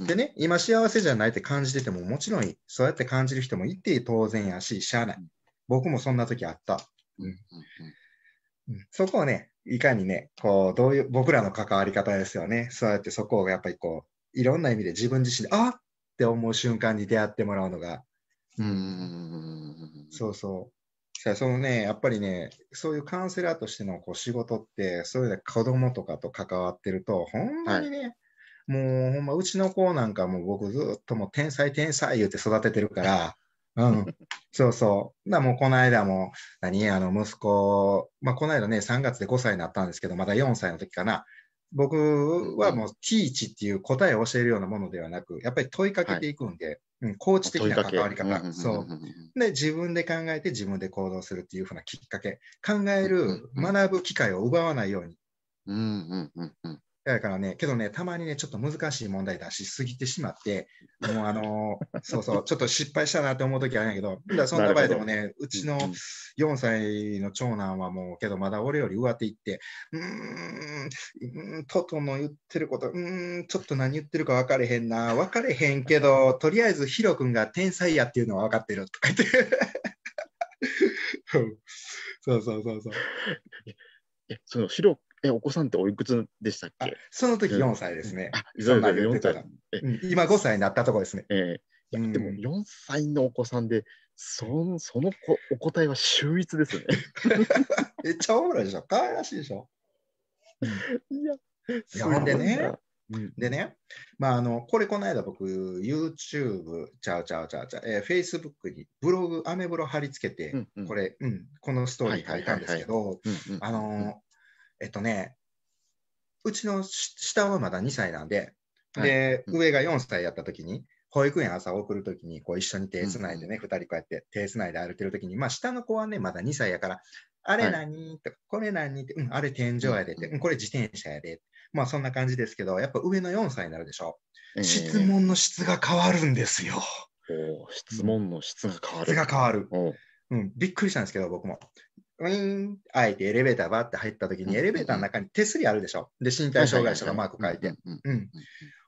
でね、今幸せじゃないって感じてても、もちろんそうやって感じる人もいて当然やし、しゃあない。僕もそんな時あった。そこをね、いかにね、こう、どういう、僕らの関わり方ですよね。そうやってそこをやっぱりこう、いろんな意味で自分自身で、あっって思う瞬間に出会ってもらうのが。うん。そうそう。そのね、やっぱりね、そういうカウンセラーとしてのこう仕事って、それで子供とかと関わってると、ほんまにね、はい、もうほんま、うちの子なんかも僕ずっともう天才天才言うて育ててるから、うん、そうそう。だもうこの間も、何、あの、息子、まあ、この間ね、3月で5歳になったんですけど、まだ4歳の時かな。僕はもう、ティーチっていう答えを教えるようなものではなく、やっぱり問いかけていくんで、はいうん、コーチ的な関わり方、そう。で、自分で考えて自分で行動するっていうふうなきっかけ、考える、学ぶ機会を奪わないように。だからね、けどね、たまにね、ちょっと難しい問題出しすぎてしまって、もうあのー、そうそう、ちょっと失敗したなって思うときあるんやけど、だそんな場合でもね、うちの4歳の長男はもう、けどまだ俺より上手いって、うーん、トトの言ってること、うーん、ちょっと何言ってるか分かれへんな、分かれへんけど、とりあえずヒロ君が天才やっていうのは分かってるとか言って。そうそうそうそう。そのヒロえ、お子さんっておいくつでしたっけその時4歳ですね。あ、そんな言って今5歳になったとこですね。えー、いやでも4歳のお子さんで、そのそのお答えは秀逸ですね。め っちゃおもろいでしょ。可愛らしいでしょ。いや、いやほんでね。でね、まあ、あの、これこの間僕、YouTube、ちゃうちゃうちゃうちゃう、えー、Facebook にブログ、アメブロ貼り付けて、これ、うん、このストーリー書いたんですけど、あの、えっとね、うちの下はまだ2歳なんで、で、上が4歳やった時に、保育園朝送るときに、こう一緒に手つないでね、うん、2人こうやって手つないで歩いてるときに、まあ下の子はね、まだ2歳やから、あれ何、はい、とか、これ何って、うん、あれ天井やでって、うん、これ自転車やで。まあそんな感じですけど、やっぱ上の4歳になるでしょ。質問の質が変わるんですよ。質問の質が変わる。質が変わる。うん、びっくりしたんですけど、僕も。ウィーン、あえてエレベーターばって入った時に、エレベーターの中に手すりあるでしょ。で、身体障害者のマーク書いて。うん。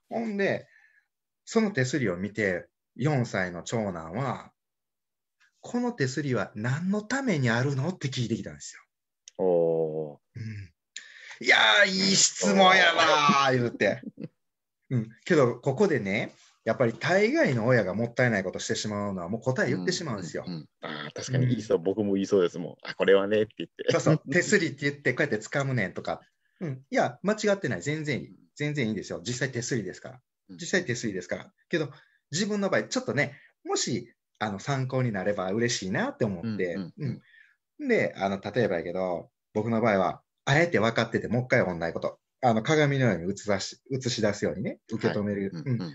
ほんで、その手すりを見て、4歳の長男は、この手すりは何のためにあるのって聞いてきたんですよ。おうん、いやいい質問やわー言うて。うん、けど、ここでね、やっぱり大概の親がもったいないことしてしまうのはもう答え言ってしまうんですよ。うんうんうん、あ確かに言いそう、僕も言いそうですもん。あこれはねって言って。そうそう 手すりって言ってこうやって掴むねんとか、うん、いや間違ってない全然いい全然いいですよ実際手すりですから実際手すりですからけど自分の場合ちょっとねもしあの参考になれば嬉しいなって思って、うん、うんうん、であの例えばやけど僕の場合はあえて分かっててもう一回同じことあの鏡のように映し映し出すようにね受け止める。はい、うん、うん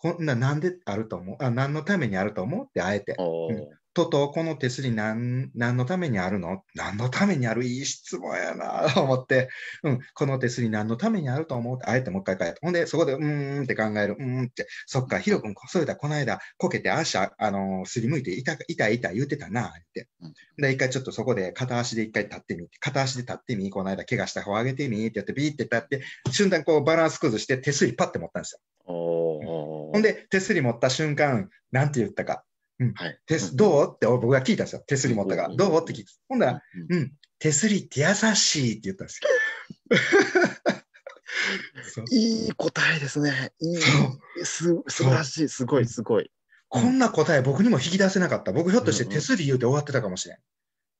こんな、なんであると思うあ何のためにあると思うって、あえて、うん、ととこの手すり何何のためにあるの何のためにあるいい質問やなと 思って、うん、この手すり何のためにあると思うあえてもう一回帰って。ほんで、そこでうーんって考える。うーんって、そっか、ヒロ君、それだこの間、こけて足、あのー、すりむいて痛、痛い痛い言うてたなって。で、一回ちょっとそこで片足で一回立ってみて、片足で立ってみ、この間怪我した方上げてみってやって、ビーって立って、瞬間こうバランス崩して手すりパッて持ったんですよ。ほんで、手すり持った瞬間、なんて言ったか。うん、はい、手すどうって僕が聞いたんですよ。手すり持ったから。どうって聞いた。ほんなら、うん、手すりって優しいって言ったんですよ。いい答えですね。いいす素晴らしい。すごい、すごい。こんな答え僕にも引き出せなかった。僕ひょっとして手すり言うて終わってたかもしれん。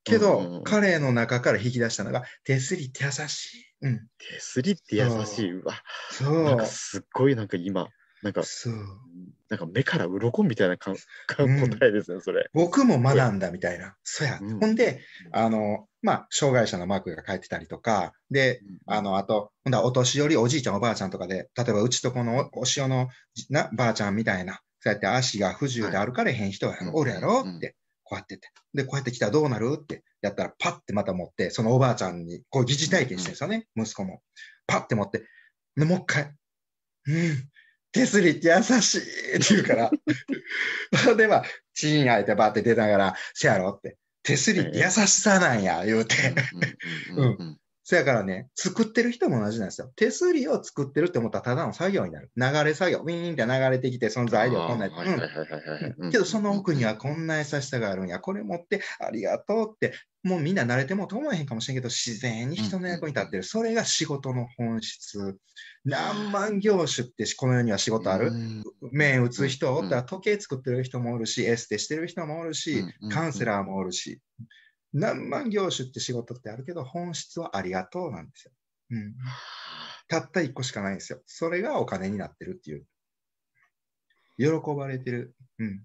けど、彼の中から引き出したのが、手すりって優しい。うん、手すりって優しい。うわ。そう。なんかすっごいなんか今、なんか、なんか目から鱗みたいなかか 答えですね、それ、僕も学んだみたいな。そや。うん、ほんで、あの、まあ、障害者のマークが書いてたりとか、で、あの、あと、ほんだお年寄り、おじいちゃん、おばあちゃんとかで、例えばうちとこのお塩のなばあちゃんみたいな、そうやって足が不自由で歩かれへん人はおるやろって。こうやってて。で、こうやって来たらどうなるってやったら、パッてまた持って、そのおばあちゃんに、こう疑似体験してるんですよね、息子も。パッて持って、で、もう一回、うん、手すりって優しいって言うから。で、まあ、チーンあえてバーって出ながら、せやろって。手すりって優しさなんや、言うて。うん。そやからね、作ってる人も同じなんですよ。手すりを作ってるって思ったらただの作業になる。流れ作業。ウィーンって流れてきて、その材料こんなやけどその奥にはこんな優しさがあるんや。これ持って、ありがとうってもうみんな慣れてもと思えへんかもしれんけど、自然に人の役に立ってる。それが仕事の本質。何万業種ってこの世には仕事ある。面打つ人おったら時計作ってる人もおるし、エステしてる人もおるし、カウンセラーもおるし。何万業種って仕事ってあるけど、本質はありがとうなんですよ。うん。たった一個しかないんですよ。それがお金になってるっていう。喜ばれてる。うん。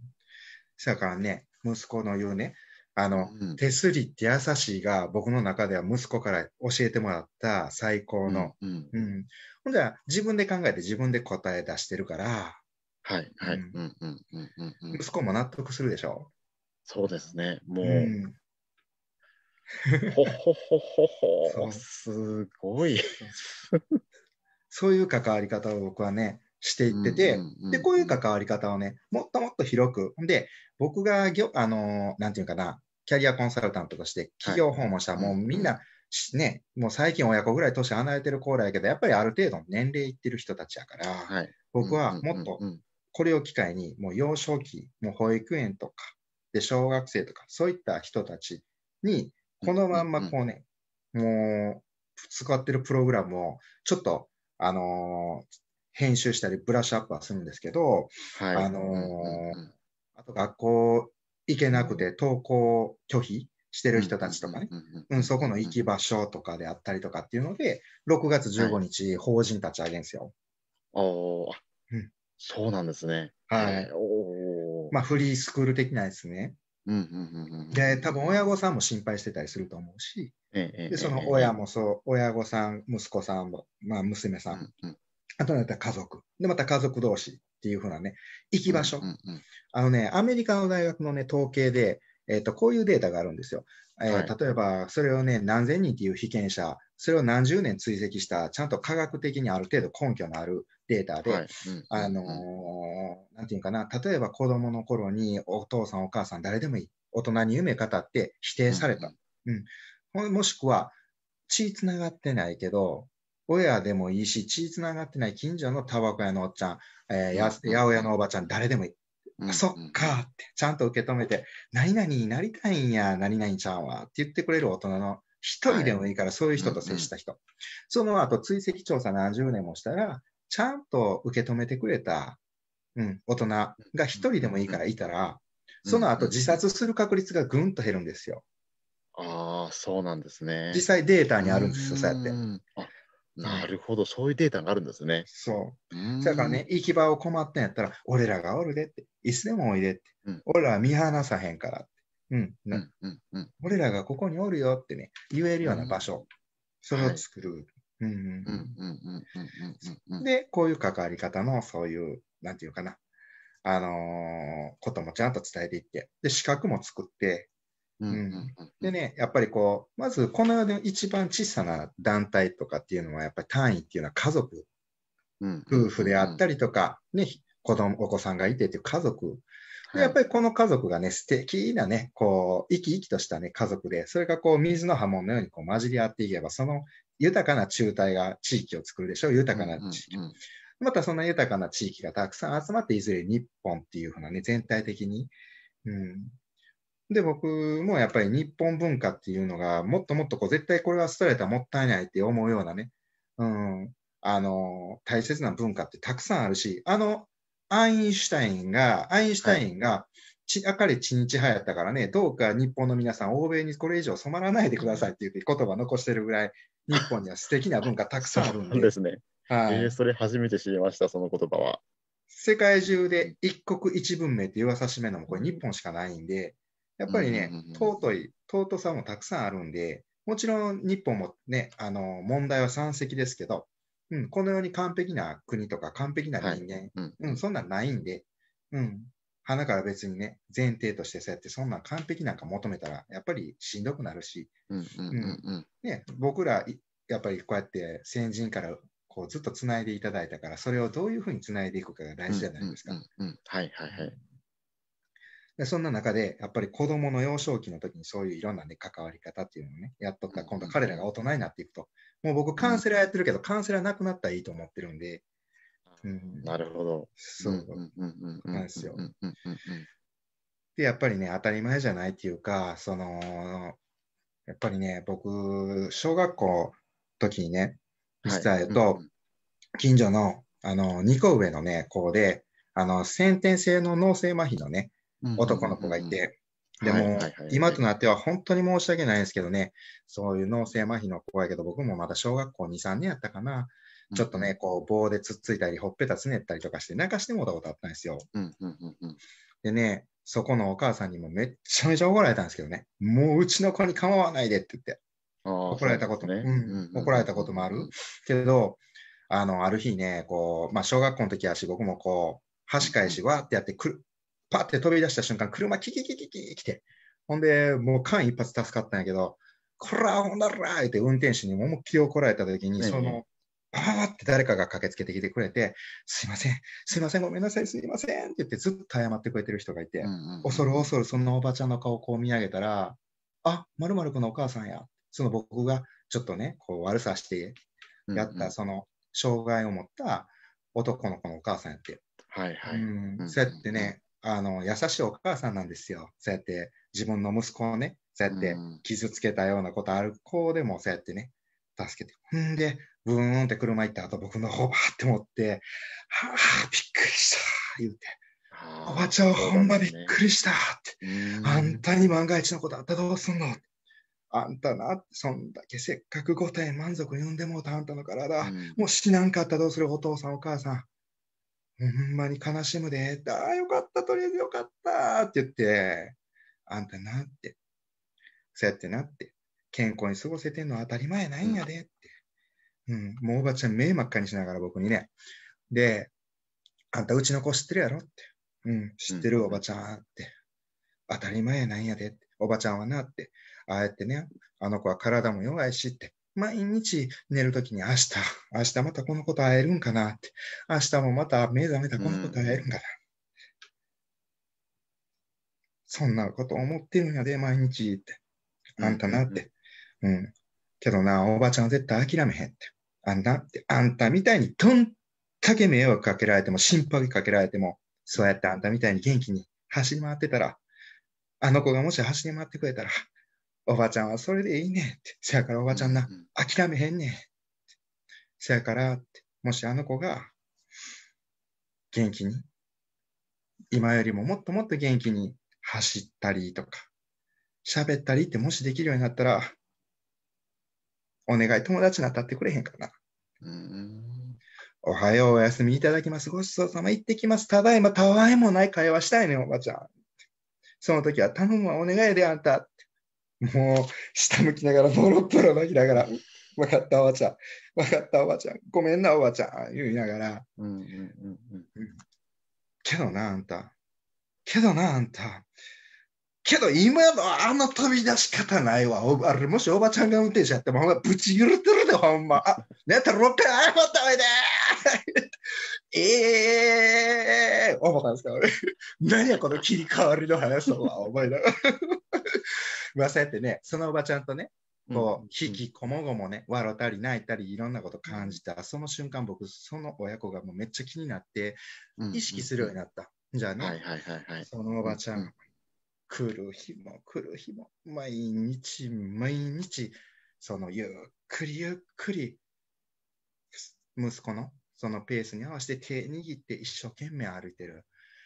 だからね、息子の言うね、あの、うん、手すりって優しいが、僕の中では息子から教えてもらった最高の。うん。うん、ほんじゃ、自分で考えて自分で答え出してるから。はい、はい。息子も納得するでしょそうですね。もう。うん、ほほほほほ。すごい。そういう関わり方を僕はね、していってて、で、こういう関わり方をね、もっともっと広く、で、僕がぎょ、あのー、なんていうかな、キャリアコンサルタントとして企業訪問した、はい、もうみんな、ね、もう最近親子ぐらい年離れてる子らやけど、やっぱりある程度年齢いってる人たちやから、はい、僕はもっとこれを機会に、もう幼少期、もう保育園とか、で小学生とか、そういった人たちに、このまんまこうね、もう使ってるプログラムをちょっと、あのー、編集したりブラッシュアップはするんですけど、はい、あのー、あと学校行けなくて登校拒否してる人たちとかね、うん、そこの行き場所とかであったりとかっていうので、6月15日、法人立ち上げんすよ。おうん、そうなんですね。はい。おまあ、フリースクール的なですね。で、多分親御さんも心配してたりすると思うし、でその親もそう、親御さん、息子さんも、まあ、娘さん、あとは、った家族、で、また家族同士っていうふうなね、行き場所。あのね、アメリカの大学のね、統計で、えーと、こういうデータがあるんですよ。えー、はい、例えば、それをね、何千人っていう被験者、それを何十年追跡した、ちゃんと科学的にある程度根拠のあるデータで、はい、あのーなんていうかな、例えば子供の頃にお父さん、お母さん、誰でもいい、大人に夢語って否定された。うん、うん、もしくは、血つながってないけど、親でもいいし、血つながってない近所のタバコ屋のおっちゃん、えー、八百屋のおばちゃん、誰でもいい。あそっかって、ちゃんと受け止めて、何々になりたいんや、何々ちゃんはって言ってくれる大人の一人でもいいから、そういう人と接した人。うんうん、その後、追跡調査何十年もしたら、ちゃんと受け止めてくれた、うん、大人が一人でもいいからいたら、その後、自殺する確率がぐんと減るんですよ。ああ、そうなんですね。実際データにあるんですよ、そうやって。なるほど、そういうデータがあるんですね。そう。だからね、行き場を困ったんやったら、俺らがおるでって、いつでもおいでって、うん、俺らは見放さへんからって、うん、うんうんうん、俺らがここにおるよってね、言えるような場所、うん、それを作る。で、こういう関わり方の、そういう、なんていうかな、あのー、こともちゃんと伝えていって、で、資格も作って、うん、でね、やっぱりこう、まずこの世で一番小さな団体とかっていうのは、やっぱり単位っていうのは家族、うん、夫婦であったりとか、ね、子供、お子さんがいてっていう家族。で、やっぱりこの家族がね、素敵なね、こう、生き生きとしたね、家族で、それがこう、水の波紋のようにこう混じり合っていけば、その豊かな中体が地域を作るでしょう、豊かな地域。うんうんうんまたそんな豊かな地域がたくさん集まって、いずれ日本っていうふうなね、全体的に、うん、で、僕もやっぱり日本文化っていうのが、もっともっとこう、絶対これは捨てられたらもったいないって思うようなね、うん、あの、大切な文化ってたくさんあるし、あの、アインシュタインが、アインシュタインが、はいち、あかりちんちはやったからね、どうか日本の皆さん、欧米にこれ以上染まらないでくださいって言って言葉残してるぐらい、日本には素敵な文化たくさんあるんで。ですね。はい、えー、それ初めて知りました、その言葉は。世界中で一国一文明って言わ噂しめのもこれ日本しかないんで、やっぱりね、尊い、尊さもたくさんあるんで、もちろん日本もね、あの問題は山積ですけど、うん、このように完璧な国とか完璧な人間、はい、うん、うん、そんなんないんで、うん、花から別にね、前提としてそうやって、そんな完璧なんか求めたら、やっぱりしんどくなるし、僕ら、やっぱりこうやって先人からこうずっとつないでいただいたから、それをどういうふうにつないでいくかが大事じゃないですか。はいはいはい。でそんな中で、やっぱり子供の幼少期の時にそういういろんな、ね、関わり方っていうのをね、やっとったら、今度彼らが大人になっていくと。もう僕、カウンセラーやってるけど、カウンセラーなくなったらいいと思ってるんで。うん、なるほど。そう、なんですよ。で、やっぱりね、当たり前じゃないっていうか、その、やっぱりね、僕、小学校時にね、ミスターと、近所の、あの、2個上のね、子で、あの、先天性の脳性麻痺のね、男の子がいて、でも、今となっては本当に申し訳ないですけどね、そういう脳性麻痺の子やけど、僕もまだ小学校2、3年やったかな、ちょっとね、こう棒でつっついたり、ほっぺたつねったりとかして、泣かしてもうったことあったんですよ。でね、そこのお母さんにもめっちゃめちゃ怒られたんですけどね、もううちの子に構わないでって言って、怒られたことも、ねうん、怒られたこともあるけど、あの、ある日ね、こう、まあ、小学校の時やし、僕もこう、は返かし、わーってやってくる、パって飛び出した瞬間、車キキキキキ来て、ほんで、もう間一発助かったんやけど、こら、ほんだらーって運転手に思いっきり怒られた時に、その、パーって誰かが駆けつけてきてくれて、すいません、すいません、ごめんなさい、すいませんって言ってずっと謝ってくれてる人がいて、うんうん、恐る恐るそんなおばちゃんの顔をこう見上げたら、あ、まるまるくんのお母さんや。その僕がちょっとね、こう悪さしてやった、その障害を持った男の子のお母さんやって。はいはい。うん、そうやってね、あの優しいお母さんなんですよ。そうやって自分の息子をね、そうやって傷つけたようなことある子でもそうやってね、助けて。んで、ブーンって車行った後、僕の方ばって持って、はあ、びっくりした、言うて。おばちゃん、ほんまびっくりしたって。あんたに万が一のことあったらどうすんのあんたな、そんだけせっかく5体満足に産んでもうたあんたの体、もう死なんかあったらどうするお父さん、お母さん。ほんまに悲しむで、ああ、よかった、とりあえずよかったって言って、あんたなって、そうやってなって、健康に過ごせてんのは当たり前ないんやでって。うん、もうおばちゃん目真っ赤にしながら僕にね。で、あんたうちの子知ってるやろって。うん、知ってるおばちゃんって。当たり前なんやでって。おばちゃんはなって。ああやってね、あの子は体も弱いしって。毎日寝るときに明日、明日またこの子と会えるんかなって、明日もまた目覚めたこの子と会えるんかな。そんなこと思ってるんやで、毎日って。あんたなって。うん、けどな、おばちゃんは絶対諦めへんって。あんなって、あんたみたいにどんだけ迷惑かけられても、心配かけられても、そうやってあんたみたいに元気に走り回ってたら、あの子がもし走り回ってくれたら、おばちゃんはそれでいいねって。せやからおばちゃんな、諦めへんねん。せやからって、もしあの子が、元気に、今よりももっともっと元気に走ったりとか、喋ったりってもしできるようになったら、お願い友達になったってくれへんかな。おはよう、おやすみいただきます。ごちそうさま、行ってきます。ただいま、たわいもない会話したいねおばちゃん。その時は頼むわ、お願いであんた。もう、下向きながら、ボロボロ泣きながら、分かったおばちゃん、分かったおばちゃん、ごめんなおばちゃん、言いながら、けどな、あんた、けどな、あんた、けど今のあの飛び出し方ないわ。あれもしおばちゃんが運転しちゃってもほんまぶち揺れてるでほんま。あ、ねたろっか謝ったおいでえ えー、思ったんですか俺。何やこの切り替わりの速さは、お前だ。やってね、そのおばちゃんとね、こう、引きこもごもね、笑ったり泣いたり、いろんなこと感じた。その瞬間、僕、その親子がもうめっちゃ気になって、意識するようになった。じゃあね、はいはいはいはい、そのおばちゃん、うん、来る日も来る日も、毎日毎日、そのゆっくりゆっくり、息子のそのペースに合わせて手握って一生懸命歩いてる。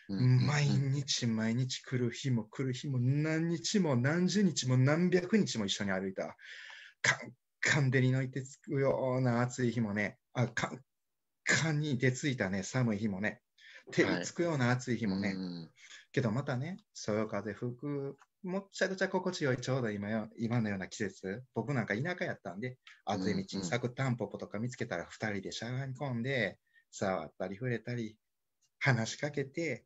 毎日毎日来る日も来る日も何日も何十日も何百日も一緒に歩いた。カンカンでにのいてつくような暑い日もね、あカンカンに出ついたね、寒い日もね、手りつくような暑い日もね、はい、けどまたね、そよ風吹く、もっちゃくちゃ心地よい、ちょうど今よ今のような季節、僕なんか田舎やったんで、暑い道に咲くタンポポとか見つけたら2人でしゃがみ込んで、触ったり触れたり、話しかけて、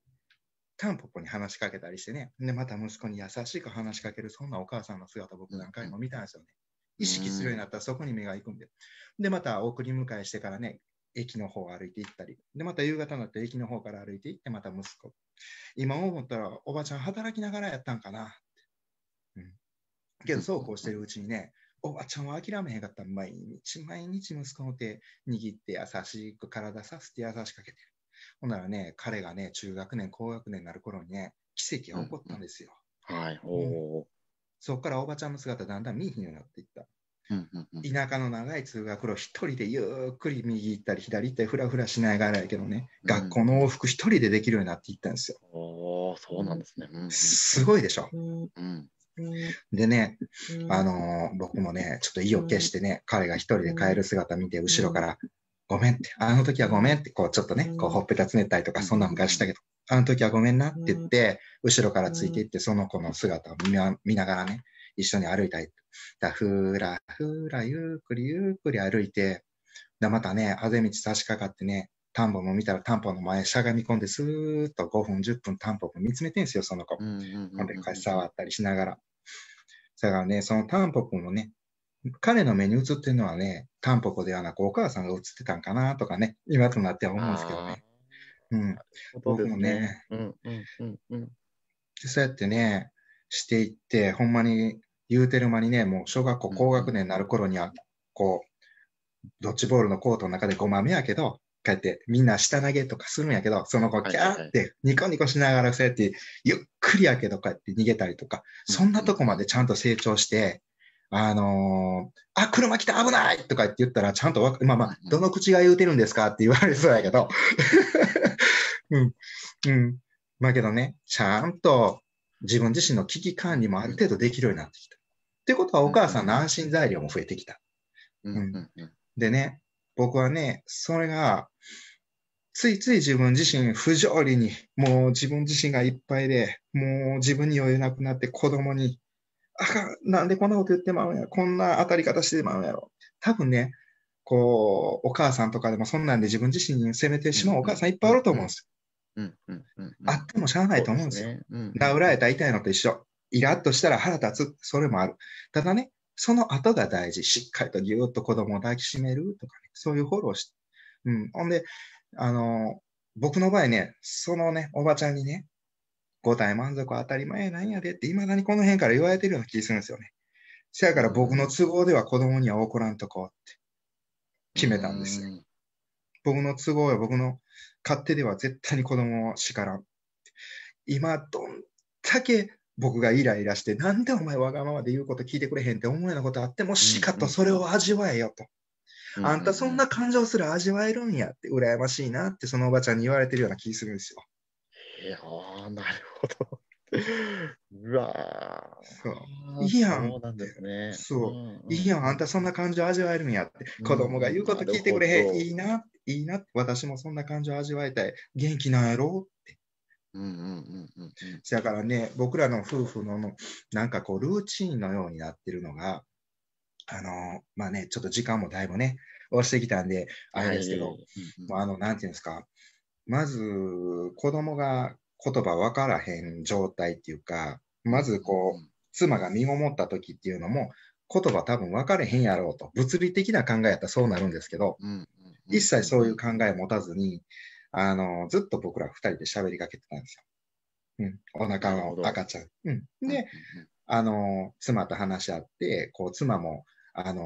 タンポポに話しかけたりしてね、で、また息子に優しく話しかける、そんなお母さんの姿、僕何回も見たんですよね。意識するようになったらそこに目が行くんで。で、また送り迎えしてからね、駅の方を歩いて行ったり、で、また夕方になって駅の方から歩いて行って、また息子。今思ったら、おばちゃん働きながらやったんかな。うん。けど、そうこうしてるうちにね、おばちゃんは諦めへんかった毎日毎日息子の手握って優しく体させて優しくかけてほんならね、彼がね、中学年、高学年になる頃にね、奇跡が起こったんですよ。うん、はい、おそこからおばちゃんの姿、だんだん見えへんようになっていった。うんうん田舎の長い通学路、一人でゆっくり右行ったり、左行ったり、ふらふらしながらやけどね、うん、学校の往復一人でできるようになっていったんですよ。おそうなんですね、うんうん、すごいでしょ。うんでね、あのー、僕もね、ちょっと意を決してね、彼が一人で帰る姿見て、後ろから、ごめんって、あの時はごめんって、こう、ちょっとね、こう、ほっぺたつねたりとか、そんな昔だけど、あの時はごめんなって言って、後ろからついていって、その子の姿を見ながらね、一緒に歩いたい。だふらふらゆっくりゆっくり歩いて、だまたね、あぜ道差し掛かってね、タンポポ見たらタンポの前しゃがみ込んで、スーッと5分、10分タンポポ見つめてんすよ、その子。ほんで、かし触ったりしながら。だからね、そのタンポポもね、彼の目に映ってるのはね、タンポポではなくお母さんが映ってたんかなとかね、今となっては思うんですけどね。うん、僕もね、うんうんうんそうやってね、していって、ほんまに言うてる間にね、もう小学校高学年になる頃には、こう、ドッジボールのコートの中でごまめやけど、こうやってみんな下投げとかするんやけど、その子、キャーってニコニコしながら、そうやってゆっくりやけど、こうやって逃げたりとか、そんなとこまでちゃんと成長して、あのー、あ、車来た危ないとかって言ったら、ちゃんとわまあまあ、どの口が言うてるんですかって言われそうやけど。うん。うん。まあけどね、ちゃんと自分自身の危機管理もある程度できるようになってきた。ってことは、お母さんの安心材料も増えてきた。うん。でね、僕はね、それが、ついつい自分自身不条理に、もう自分自身がいっぱいで、もう自分に余裕なくなって子供にあかなんでこんなこと言ってまうんやろ、こんな当たり方してまうんやろ。多分ね、こう、お母さんとかでもそんなんで自分自身に責めてしまうお母さんいっぱいあると思うんですよ。あってもしゃあないと思うんですよ。殴られた痛いのと一緒。イラッとしたら腹立つ、それもある。ただね、その後が大事。しっかりとぎゅーっと子供を抱きしめるとかね、そういうフォローして。うん。ほんで、あの、僕の場合ね、そのね、おばちゃんにね、五体満足は当たり前なんやでって、未だにこの辺から言われてるような気するんですよね。せやから僕の都合では子供には怒らんとこって決めたんですよ。僕の都合や僕の勝手では絶対に子供を叱らん。今、どんだけ僕がイライラして、なんでお前わがままで言うこと聞いてくれへんって思うようなことあっても、しかとそれを味わえよと。あんたそんな感情すら味わえるんやって、羨ましいなってそのおばちゃんに言われてるような気するんですよ。えー、あなるほど。うわそういいやんそうなんですねそう、うんいいやんあんたそんな感情味わえるんやって子供が言うこと聞いてくれへん、うん、いいないいな私もそんな感情味わいたい元気なんやろってうんうんうんうんせやからね僕らの夫婦のなんかこうルーチンのようになってるのがあのまあねちょっと時間もだいぶね押してきたんであれですけど、はい、あのなんていうんですかまず子供が言葉分からへん状態っていうか、まずこう、妻が身ごもった時っていうのも、言葉多分分かれへんやろうと、物理的な考えやったらそうなるんですけど、一切そういう考え持たずに、あの、ずっと僕ら2人で喋りかけてたんですよ。うん、お腹の赤ちゃん。うん、で、あの、妻と話し合って、こう、妻も、あの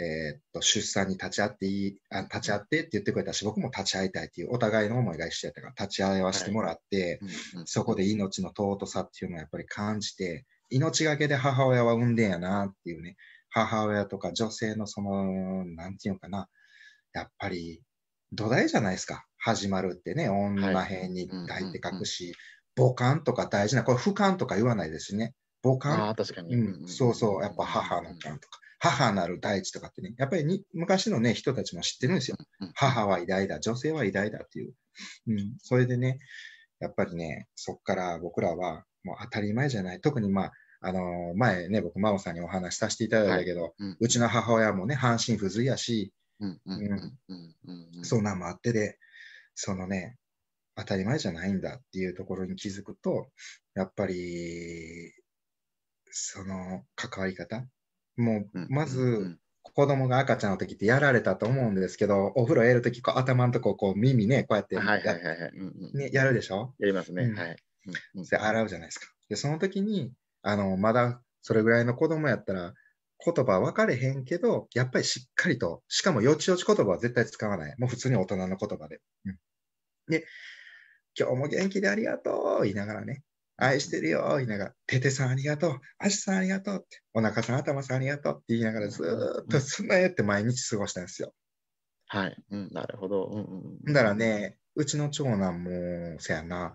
えー、っと出産に立ち会っていいあ立ち会ってって言ってくれたし僕も立ち会いたいっていうお互いの思いが一緒やったから立ち会わせてもらって、はい、そこで命の尊さっていうのをやっぱり感じて命がけで母親は産んでんやなっていうね母親とか女性のその何て言うのかなやっぱり土台じゃないですか始まるってね女編に「大」って書くし、母感とか大事なこれ「不感」とか言わないですね母感、うん、そうそうやっぱ母の感とか。母なる大地とかってね、やっぱりに昔のね、人たちも知ってるんですよ。母は偉大だ、女性は偉大だっていう。うん、それでね、やっぱりね、そこから僕らはもう当たり前じゃない。特にまあ、あのー、前ね、僕、真央さんにお話しさせていただいたけど、はいうん、うちの母親もね、半身不随やし、そうなんもあってで、そのね、当たり前じゃないんだっていうところに気づくと、やっぱり、その関わり方、もうまず子供が赤ちゃんの時ってやられたと思うんですけど、お風呂やる時こう頭のとここう耳ねこうやってや,、はいはいはいね、やるでしょやりますね、はい、うん、洗うじゃないですかでその時にあのまだそれぐらいの子供やったら言葉分かれへんけどやっぱりしっかりとしかもよちよち言葉は絶対使わないもう普通に大人の言葉で、うん、で今日も元気でありがとう言いながらね愛してるよ、言いながら、ててさんありがとう、あしさんありがとうって、おなかさん、頭さんありがとうって言いながら、ずっとすんなよって毎日過ごしたんですよ。はい、うん、なるほど。うんうん、だからね、うちの長男も、せやな、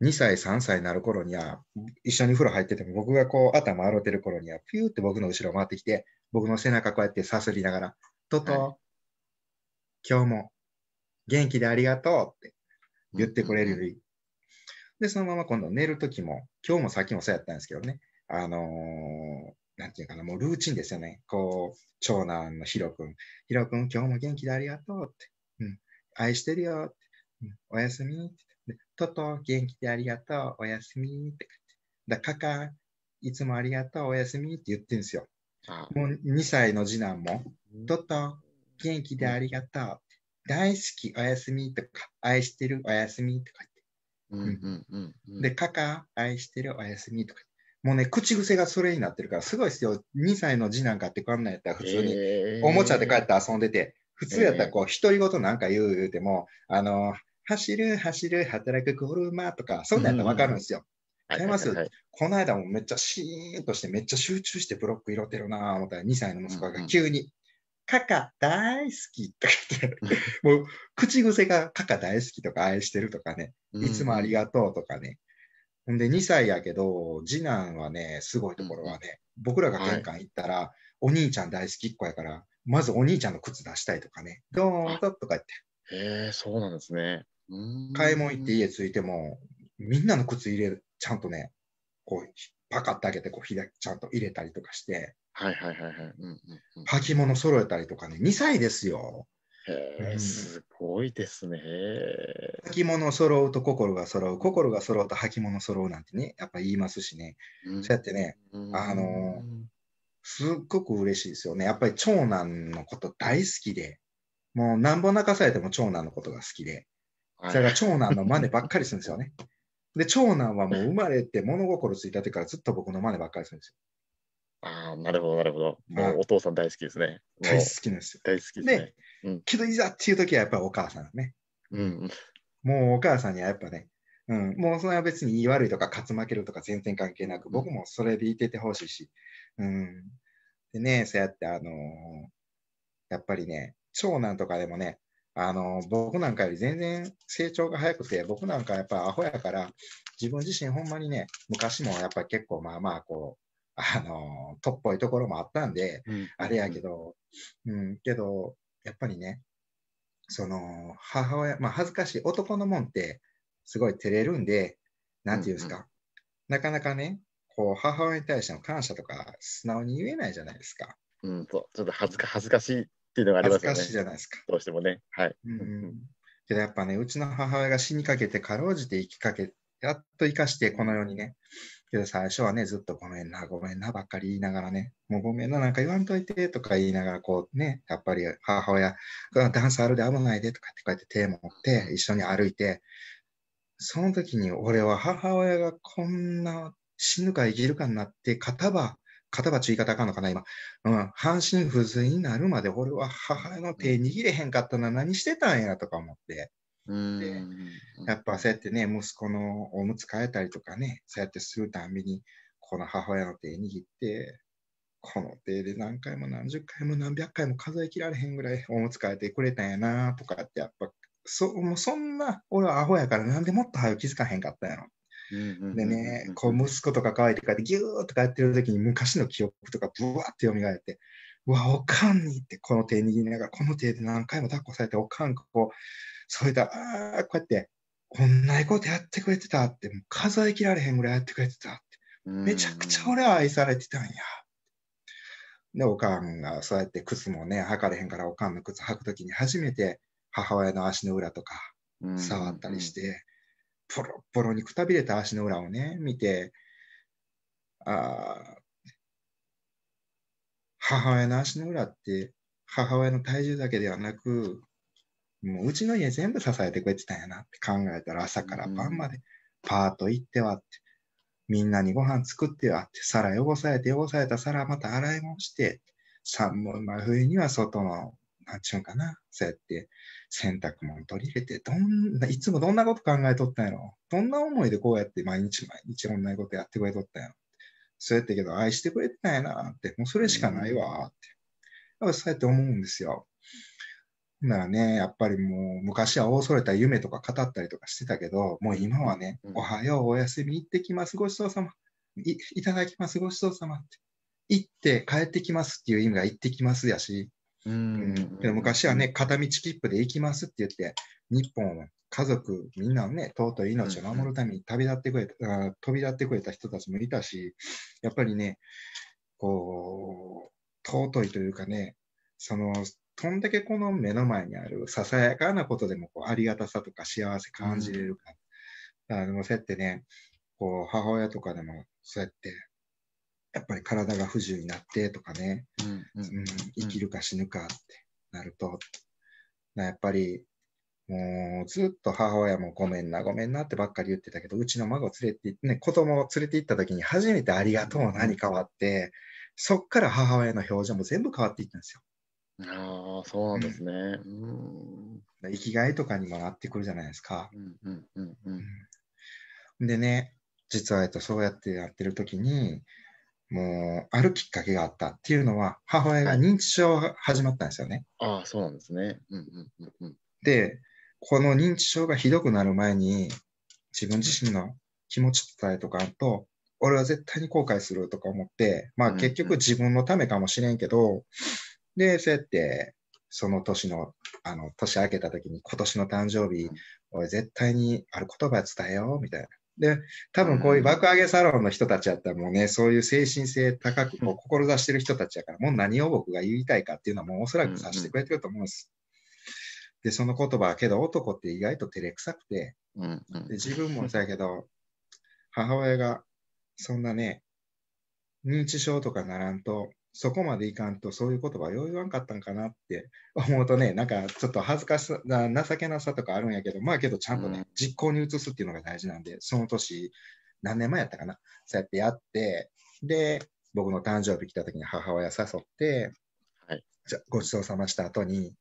2歳、3歳になる頃には、一緒に風呂入ってても、僕がこう、頭洗ってる頃には、ピューって僕の後ろ回ってきて、僕の背中こうやってさすりながら、とと、はい、今日も元気でありがとうって言ってくれるより、うんうんで、そのまま今度寝るときも、今日もさっきもそうやったんですけどね、あのー、なんていうかな、もうルーチンですよね。こう、長男のヒロ君、ヒロ君、今日も元気でありがとうって、うん、愛してるよって、うん、おやすみって、トト、元気でありがとう、おやすみって、だカカ、いつもありがとう、おやすみって言ってるんですよ。もう2歳の次男も、トト、元気でありがとう、大好き、おやすみとか、愛してる、おやすみとかで、カカ、愛してる、おやすみとか。もうね、口癖がそれになってるから、すごいですよ。2歳の字なんかってこんなんやったら、普通に、おもちゃで帰って遊んでて、普通やったら、こう、独り言なんか言う言うても、あの、走る、走る、働く、ゴルマとか、そんなんやったらわかるんですよ。ありますこの間もめっちゃシーンとして、めっちゃ集中してブロック拾ってるなぁ思ったら、2歳の息子が急に、カカ大好きとか言って、もう口癖がカカ大好きとか愛してるとかね、いつもありがとうとかね。ほ、うんで2歳やけど、次男はね、すごいところはね、僕らが玄関行ったら、はい、お兄ちゃん大好きっ子やから、まずお兄ちゃんの靴出したいとかね、どーんととか言って。へえ、そうなんですね。買い物行って家着いても、みんなの靴入れ、る、ちゃんとね、こう、パカッと開けてこうひだちゃんと入れたりとかして、はいはいはいはい。履物揃えたりとかね、2歳ですよ。すごいですね。履物揃うと心が揃う、心が揃うと履物揃うなんてね、やっぱ言いますしね、うん、そうやってね、あのすっごく嬉しいですよね。やっぱり長男のこと大好きで、もうなんぼ泣かされても長男のことが好きで、それが長男の真似ばっかりするんですよね。で、長男はもう生まれて物心ついた時からずっと僕の真似ばっかりするんですよ。ああ、なるほど、なるほど。もうお父さん大好きですね。大好きなんですよ。大好きですね。うん、けど、いざっていう時はやっぱりお母さんね。うん。もうお母さんにはやっぱね、うん、もうそれは別に言い悪いとか勝ち負けるとか全然関係なく、僕もそれでいててほしいし、うん。でね、そうやってあのー、やっぱりね、長男とかでもね、あの、僕なんかより全然成長が早くて、僕なんかやっぱアホやから、自分自身ほんまにね、昔もやっぱ結構まあまあこう、あの、とっぽいところもあったんで、うん、あれやけど、うん、けど、やっぱりね、その、母親、まあ恥ずかしい、男のもんって、すごい照れるんで、なんていうんですか、うんうん、なかなかね、こう、母親に対しての感謝とか、素直に言えないじゃないですか。うん、そう、ちょっと恥ずか恥ずかしいていうのがありますよね。恥ずかしいじゃないですか。どうしてもね。はい。うん。けどやっぱね、うちの母親が死にかけて、かろうじて生きかけ、やっと生かして、この世にね。けど最初はね、ずっとごめんな、ごめんなばっかり言いながらね、もうごめんな、なんか言わんといてとか言いながら、こうね、やっぱり母親、ダンスあるで危ないでとかってこうやって手を持って一緒に歩いて、その時に俺は母親がこんな死ぬか生きるかになって、片場肩がちいかたかんのかな、今。うん、半身不随になるまで俺は母親の手握れへんかったな、何してたんやとか思って。でやっぱそうやってね息子のおむつ替えたりとかねそうやってするたんびにこの母親の手握ってこの手で何回も何十回も何百回も数えきられへんぐらいおむつ替えてくれたんやなとかってやっぱそもうそんな俺はアホやからなんでもっと早く気づかへんかったんやろっでね、こう息子とか可愛いとかでてギューとかやってる時に昔の記憶とかブワーって蘇って、うわ、おかんにってこの手握りながら、この手で何回も抱っこされて、おかんこう、そういった、ああ、こうやって、こんなことやってくれてたって、もう数えきられへんぐらいやってくれてたって、めちゃくちゃ俺は愛されてたんや。で、おかんがそうやって靴もね、履かれへんから、おかんの靴履くときに初めて母親の足の裏とか触ったりして、ポロポロにくたびれた足の裏をね、見て、あ母親の足の裏って、母親の体重だけではなく、もううちの家全部支えてくれてたんやなって考えたら、朝から晩まで、パート行ってはって、みんなにご飯作ってはって、皿汚されて汚された皿また洗い物して、寒い真冬には外の、なんちゅうんかな、そうやって、洗濯物取り入れて、どんな、いつもどんなこと考えとったんやろ。どんな思いでこうやって毎日毎日同じことやってくれとったんやろ。そうやってけど、愛してくれてないなって、もうそれしかないわって。やっぱそうやって思うんですよ。ならね、やっぱりもう昔は恐れた夢とか語ったりとかしてたけど、もう今はね、おはよう、おやすみ、行ってきます、ごちそうさま。いいただきます、ごちそうさまって。行って帰ってきますっていう意味が行ってきますやし、うん、昔はね、片道切符で行きますって言って、日本を家族、みんなをね、尊い命を守るために旅立ってくれた、うん、飛び立ってくれた人たちもいたし、やっぱりね、こう、尊いというかね、その、とんだけこの目の前にあるささやかなことでもこうありがたさとか幸せ感じれるか。うん、だらでもそうやってね、こう母親とかでもそうやってやっぱり体が不自由になってとかね、うん、うん、生きるか死ぬかってなると、やっぱりもうずっと母親もごめんな、ごめんなってばっかり言ってたけど、うちの孫連れて行ってね、子供を連れて行った時に初めてありがとう何変わって、そっから母親の表情も全部変わっていったんですよ。ああ、そうなんですね、うん。生きがいとかにもなってくるじゃないですか。うん、うん、でね、実は、えっと、そうやってやってる時に、もう、あるきっかけがあったっていうのは、母親が認知症が始まったんですよね。ああ、そうなんですね。うんうんうんうん。で、この認知症がひどくなる前に、自分自身の気持ち伝えとかと、俺は絶対に後悔するとか思って、まあ結局自分のためかもしれんけど、うんうん、で、そうやって、その年の、あの、年明けた時に今年の誕生日、俺絶対にある言葉伝えよう、みたいな。で、多分こういう爆上げサロンの人たちだったらもうね、そういう精神性高く、もう志してる人たちやから、もう何を僕が言いたいかっていうのはもうおそらく察してくれてると思うんです。で、その言葉はけど男って意外と照れくさくて、で自分もそうやけど、母親がそんなね、認知症とかならんと、そこまでいかんとそういう言葉よう言わんかったんかなって 思うとねなんかちょっと恥ずかしさ情けなさとかあるんやけどまあけどちゃんとね、うん、実行に移すっていうのが大事なんでその年何年前やったかなそうやってやってで僕の誕生日来た時に母親誘って、はい、じゃごちそうさました後に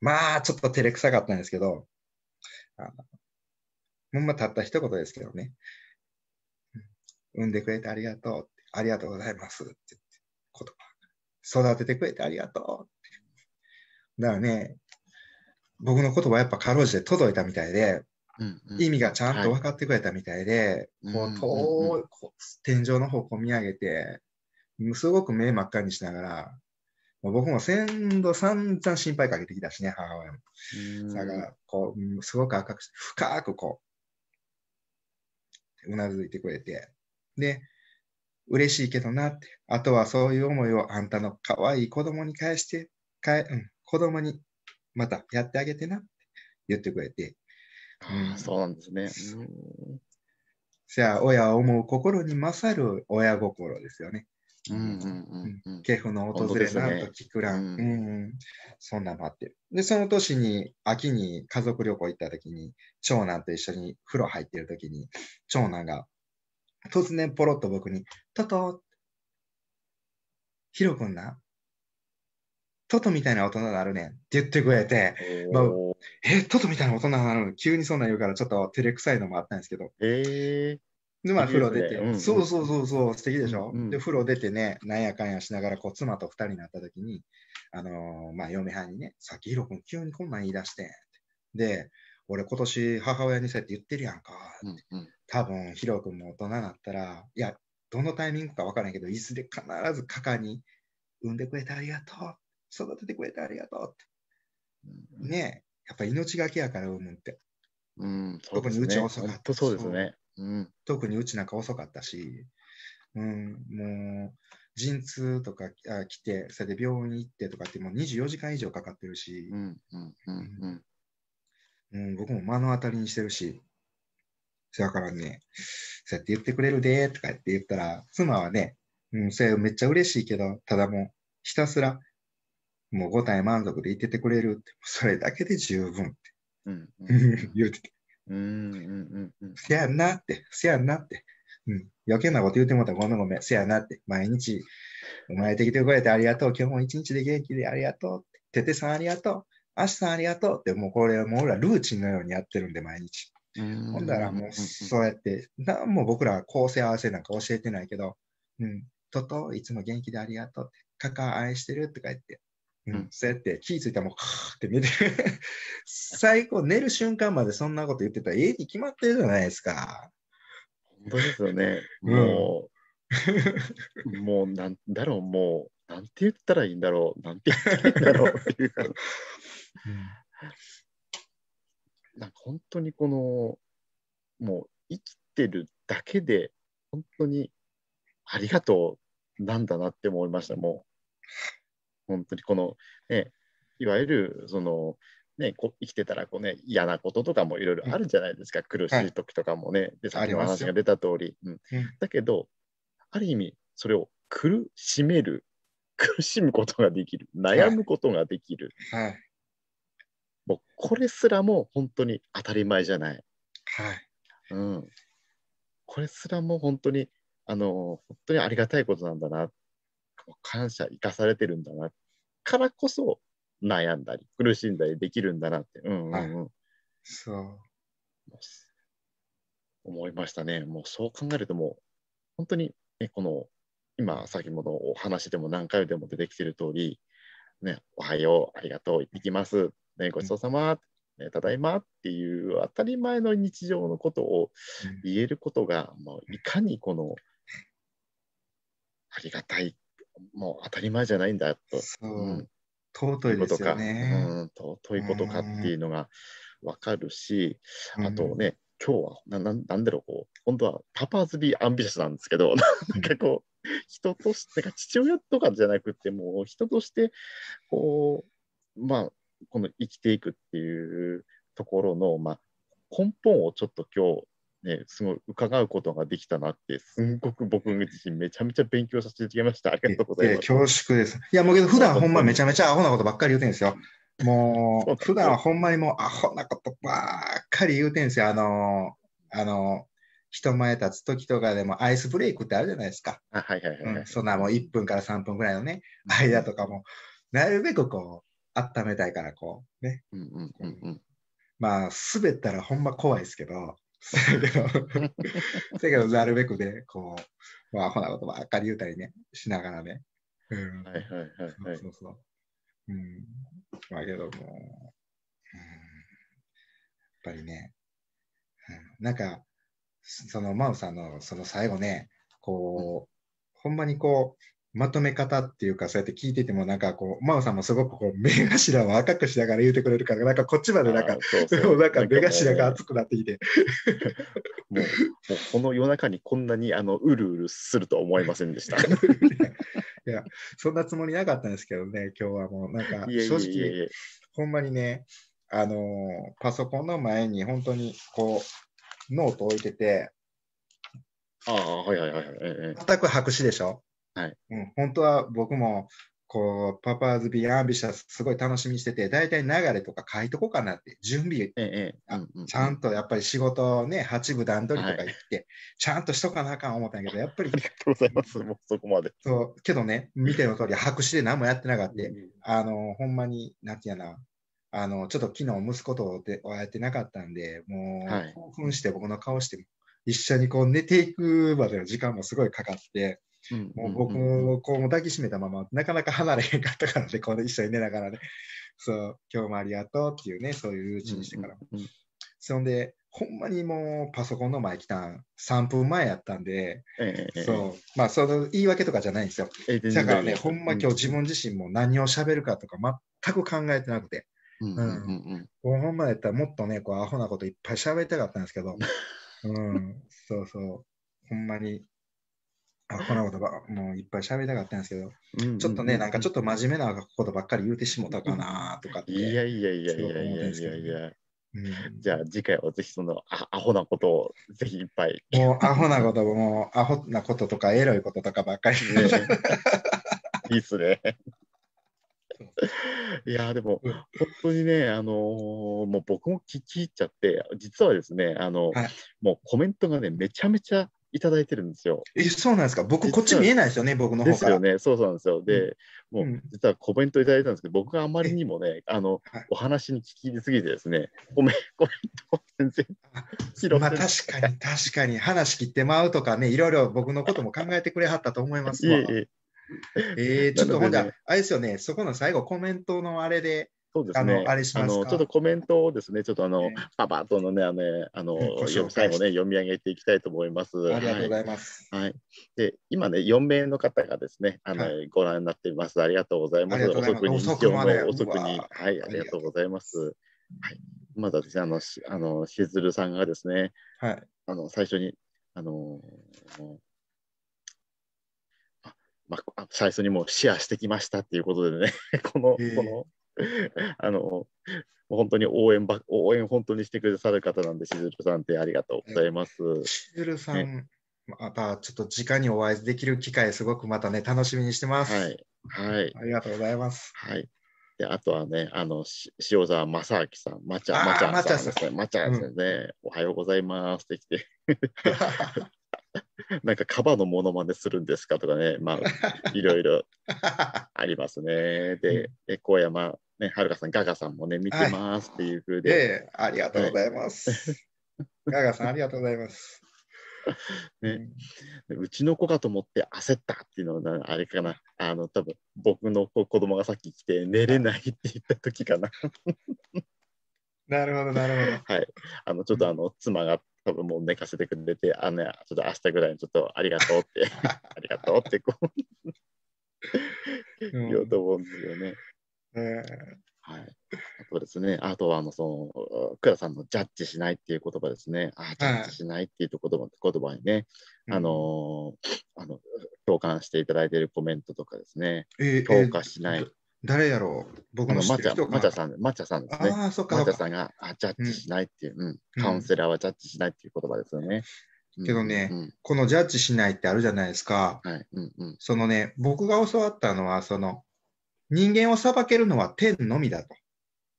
まあちょっと照れくさかったんですけどあほんまたった一言ですけどね産んでくれてありがとうありがとうございますって言葉。育ててくれてありがとう。だからね、僕の言葉やっぱかろうじて届いたみたいで、うんうん、意味がちゃんと分かってくれたみたいで、はい、こう遠い天井の方を見上げて、すごく目真っ赤にしながら、もう僕も先度散々心配かけてきたしね、母親も。だから、こう、すごく赤くして、深くこう、うなずいてくれて、で、嬉しいけどなって。あとはそういう思いをあんたの可愛い子供に返して、かえうん、子供にまたやってあげてなって言ってくれて。うん、そうなんですね。じゃあ、親を思う心に勝る親心ですよね。ケフの訪れなんと聞くらん、ね、うんうん、そんなのあってる。で、その年に、秋に家族旅行行った時に、長男と一緒に風呂入ってる時に、長男が、突然ポロッと僕に、トト、ヒロ君な、トトみたいな大人になるねんって言ってくれて、まあ、え、トトみたいな大人なの急にそんなん言うからちょっと照れくさいのもあったんですけど。えー、で、まあ、風呂出て、うんうん、そうそうそうそう、素敵でしょ、うんうん、で、風呂出てね、なんやかんやしながら、こう、妻と二人になった時に、あのー、まあ、嫁はんにね、さっきヒロ君急にこんなん言い出して、で、俺今年母親にそうやって言ってるやんか、うんうん、多分ヒロ君も大人になったらいやどのタイミングか分からいけどいずれ必ずカカに産んでくれてありがとう育ててくれてありがとうって、ねやっぱ命がけやから産むって、うん、ね、特にうち遅かったそうですね、うん、特にうちなんか遅かったし、うん、もう陣痛とかあ来てそれで病院行ってとかってもう24時間以上かかってるし、うん、うんうん、僕も目の当たりにしてるしやからね、そうやって言ってくれるでとかって言ったら、妻はね、うん、それめっちゃ嬉しいけど、ただもう、ひたすら、もう五体満足で言っててくれるって、それだけで十分って、うん、言うてて。うんうんうん、せやんなって、せやんなって。うん、余計なこと言うてもたらごめんごめん、せやなって。毎日、生まれてきてくれてありがとう。今日も一日で元気でありがとう。ててさんありがとう。あしさんありがとうって、もうこれ、もう俺らルーチンのようにやってるんで、毎日。ほんだらもうそうやって、何も僕らは構成合わせなんか教えてないけど、うん、トト、いつも元気でありがとうって、カカ愛してるとか言って、うん、そうやって気付いたらもうカーって寝てる。最高、寝る瞬間までそんなこと言ってたら、ええに決まってるじゃないですか。本当ですよね。もう、もうなんだろう、もう、なんて言ったらいいんだろう、なんて言ったらいいんだろうっていう うんなんか本当にこのもう生きてるだけで本当にありがとうなんだなって思いましたもう本当にこのねいわゆるそのね、こ生きてたらこう、ね、嫌なこととかもいろいろあるじゃないですか、うん、苦しい時とかもね、はい、でさっきの話が出た通り、うん、だけどある意味それを苦しめる苦しむことができる悩むことができる、はい、もうこれすらも本当に当たり前じゃない。はい。うん。これすらも本当に、あの、本当にありがたいことなんだな。感謝生かされてるんだな。からこそ悩んだり、苦しんだりできるんだなって。うんうんうん。い、そう。思いましたね。もうそう考えるともう、本当に、ね、この、今、先ほどお話でも何回でも出てきてる通り、ね、おはよう、ありがとう、行ってきますね、ごちそうさま、ね、ただいまっていう当たり前の日常のことを言えることが、もういかにこのありがたいもう当たり前じゃないんだと。うん尊いことか、ね。うん、尊いことかっていうのが分かるし、あとね、今日はなななんだろうこう本当はパパーズビーアンビシャスなんですけど、なんかこう人としてか父親とかじゃなくてもう人としてこうまあこの生きていくっていうところの、まあ、根本をちょっと今日、ね、すごい伺うことができたなって、すごく僕自身めちゃめちゃ勉強させていただきました。ありがとうございます。恐縮です。いや、もうけど普段ほんまめちゃめちゃアホなことばっかり言うてん ですよ。もう、普段はほんまにもうアホなことばっかり言うてんですよ。あのあの人前立つ時とかでもアイスブレイクってあるじゃないですか。はいはいはい、はいうん、そんなもう1分から3分ぐらいのね、間とかも、なるべくこう、温めたいからこうね、うんうんうんうん、まあ滑ったらほんま怖いですけど せやけどせやけどなるべくねこうまあほなことばっかり言うたりねしながらね、うん、はいはいはいそうそうそううんまあけども、うん、やっぱりね、うん、なんかそのマウさんのその最後ねこう、ほんまにこうまとめ方っていうか、そうやって聞いてても、なんかこう、真央さんもすごくこう、目頭を赤くしながら言うてくれるから、なんかこっちまでなんか、そうそう なんか目頭が熱くなってきて。もう、もうこの夜中にこんなにあのうるうるすると思いませんでした。いや、そんなつもりなかったんですけどね、今日はもう、なんか正直、ほんまにね、あのパソコンの前に本当にこう、ノート置いてて、ああ、はいはいはい、はい。全く白紙でしょはい、うん、本当は僕もこうパパーズ・ビー・アンビシャスすごい楽しみにしてて大体流れとか書いとこうかなって準備、ええうんうん、ちゃんとやっぱり仕事ね8部段取りとか言って、はい、ちゃんとしとかなあかん思ったんやけどやっぱりありがとうございますもうそこまでそうけどね見ての通り白紙で何もやってなかった、うんうん、あのほんまになんてやなあのちょっと昨日息子とやってなかったんでもう、興奮して僕の顔して一緒にこう寝ていくまでの時間もすごいかかって。もう僕もこう抱きしめたまま、なかなか離れへんかったからね、この一緒に寝ながらね、そう、今日もありがとうっていうね、そういううちにしてから。うんうんうん、そんで、ほんまにもうパソコンの前来たん、3分前やったんで、えー、そう、まあ、その言い訳とかじゃないんですよ。えー、だからね、ほんま今日自分自身も何を喋るかとか全く考えてなくて、うんうんうんうん、ほんまやったらもっとね、こうアホなこといっぱい喋りたかったんですけど、うん、そうそう、ほんまにあこなことばもういっぱい喋りたかったんですけど、ちょっとね、なんかちょっと真面目なことばっかり言うてしもたかなとかって。いやいやいやいやいやいやいや。うん、じゃあ次回はぜひそのアホなことをぜひいっぱい。もうアホなこともアホなこととかエロいこととかばっかり、ね。いいっすね。いやでも、本当にね、あのー、もう僕も聞き入っちゃって、実はですね、あのーはい、もうコメントがね、めちゃめちゃいただいてるんですよ。え、そうなんですか僕、こっち見えないですよね、僕の方ですよね、そうなんですよ。で、うん、もう、実はコメントいただいたんですけど、僕があまりにもね、あの、はい、お話に聞き入すぎてですね、コメコメント全然拾まあ、確かに、確かに、話切ってまうとかね、いろいろ僕のことも考えてくれはったと思いますわ。えええー、ちょっとほんで、あれですよね、そこの最後、コメントのあれで、そうですね。あのちょっとコメントをですね、ちょっとあの、パパとのね、あの、あの、最後ね、読み上げていきたいと思います。ありがとうございます。はい。はい、で、今ね、4名の方がですね、あの、はい、ご覧になっています。ありがとうございます。ます遅くに、遅くに、遅くに、はい、ありがとうございます。はい。まだですね、あの、しあのしずるさんがですね、はい。あの、最初に、あのーまあ、最初にもシェアしてきましたっていうことでね、この、この あの本当に応援ば応援本当にしてくださる方なんでしずるさんってありがとうございます。しずるさん、ね、またちょっと直にお会いできる機会すごくまたね楽しみにしてます。はい、はい、ありがとうございます。はいであとはね、あの塩沢正明さん、まちゃまちゃさんね、まちゃですね、おはようございますって来て なんかカバのものまねするんですかとかね、まあ、いろいろ ありますね。で、え小山、ね、はるかさん、ガガさんもね、見てますっていうふうで、はいえー、ありがとうございます。ガガさん、ありがとうございます。ね、うちの子かと思って焦ったっていうのはあれかなあの多分僕の子供がさっき来て寝れないって言った時かな。なるほどなるほど。はいあのちょっとあの妻が多分もう寝かせてくれて、あの、ね、ちょっと明日ぐらいにちょっとありがとうって、ありがとうってこう言おうと思うんですよね。うんはい、あとですね、あとはあのその、倉さんのジャッジしないっていう言葉ですね、あジャッジしないっていう言葉,、言葉にね、あのー、あの、共感していただいているコメントとかですね、えー、評価しない、誰やろう僕の知ってる人か。さん、さんですね。ああ、そっか。さんがあジャッジしないっていう、うん、カウンセラーはジャッジしないっていう言葉ですよね。けどね、うん、このジャッジしないってあるじゃないですか。はいうんうん、そのね、僕が教わったのは、その、人間を裁けるのは天のみだと。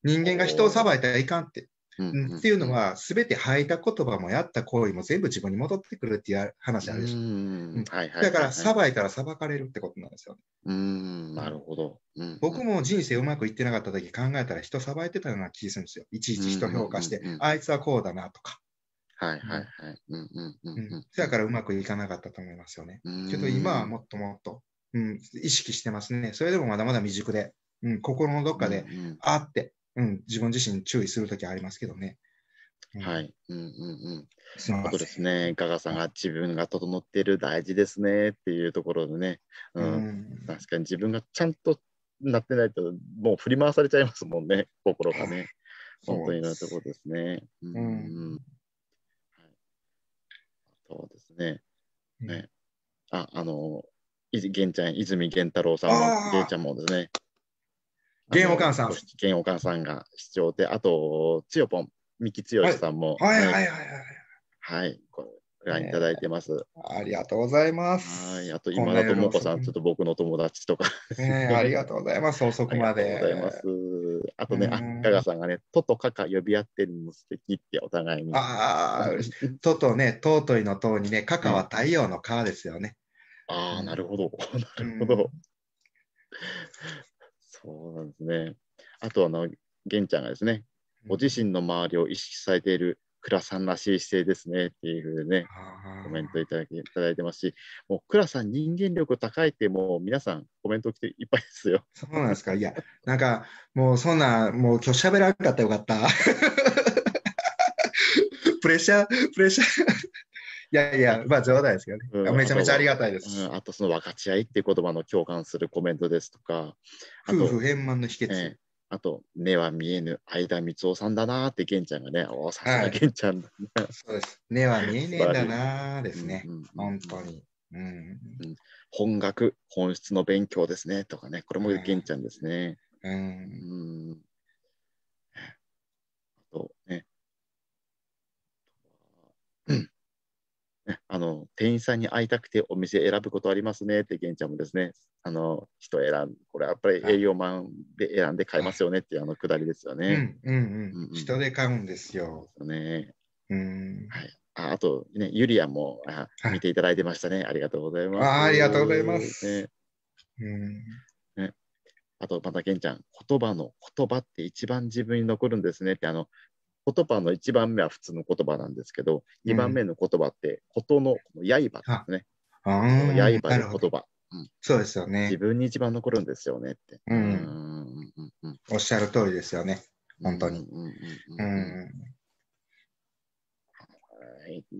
人間が人を裁いたらいかんって。うんっていうのは、すべて吐いた言葉もやった行為も全部自分に戻ってくるっていう話あるでしょ。うんだから、裁いたら裁かれるってことなんですよ、ね。うんなるほど、うん、僕も人生うまくいってなかった時考えたら、人裁いてたような気するんですよ。いちいち人評価して、あいつはこうだなとか。はいはいはい。うんうんうん。だからうまくいかなかったと思いますよね。けど今はもっともっと、うん、意識してますね。それでもまだまだ未熟で、うん、心のどっかで、あって、うん、自分自身注意するときありますけどね。はい。うんうんうん。そうですね。ガガさんが自分が整っている大事ですねっていうところでね。うん。うん、確かに自分がちゃんとなってないと、もう振り回されちゃいますもんね、心がね。本当になところですね。うん、うん。はい、そうですね。ね、あ、あの、いちゃん、泉源太郎さんも、玄ちゃんもですね、ゲンオカさん。ゲンオカさんが視聴で、あと、つよぽん、三木しさんも、はい。はいはいはいはい。はいご覧いただいてます、ありがとうございます。はい、あと今田智子さん、ちょっと僕の友達とか、ね。ありがとうございます、遅くまで。ありがとうございます。あとね、あかがさんがね、ととかか呼び合ってるの素敵ってお互いに。ああ、ととね、とうといのとうにね、かかは太陽のかですよね。ああ、なるほど。なるほど。そうなんですね。あとあの、玄ちゃんがですね、ご自身の周りを意識されている倉さんらしい姿勢ですねっていうふうでね、コメントいただきいただいてますし、もう倉さん、人間力高いって、もう皆さん、コメント来ていっぱいですよ。そうなんですか、いや、なんかもうそんな、もう今日喋らんかったよかった。プレッシャー、プレッシャー。いやいや、まあ冗談ですけどね、うん、めちゃめちゃありがたいです。あと,、その分かち合いっていう言葉の共感するコメントですとか、と夫婦円満の秘訣、えー、あと、目は見えぬ相田光雄さんだなって、玄ちゃんがね、おさすが玄ちゃんはい、そうです。目は見えねえんだなですね、うんうん、本当に。うん、本学、本質の勉強ですねとかね、これも玄ちゃんですね。うん、うんあの店員さんに会いたくてお店選ぶことありますねって源ちゃんもですねあの人選んこれやっぱり営業マンで選んで買いますよねっていうあのくだりですよね。人で買うんですよ。ねうんああと、ね、ゆりやんもあ見ていただいてましたね、ありがとうございますあ。ありがとうございます。ねうん、ね、あとまた源ちゃん言葉の言葉って一番自分に残るんですねってあの言葉の1番目は普通の言葉なんですけど、2番目の言葉って、ことの刃ですね。うん、刃の言葉、うん。そうですよね。自分に一番残るんですよねって。おっしゃる通りですよね。本当に。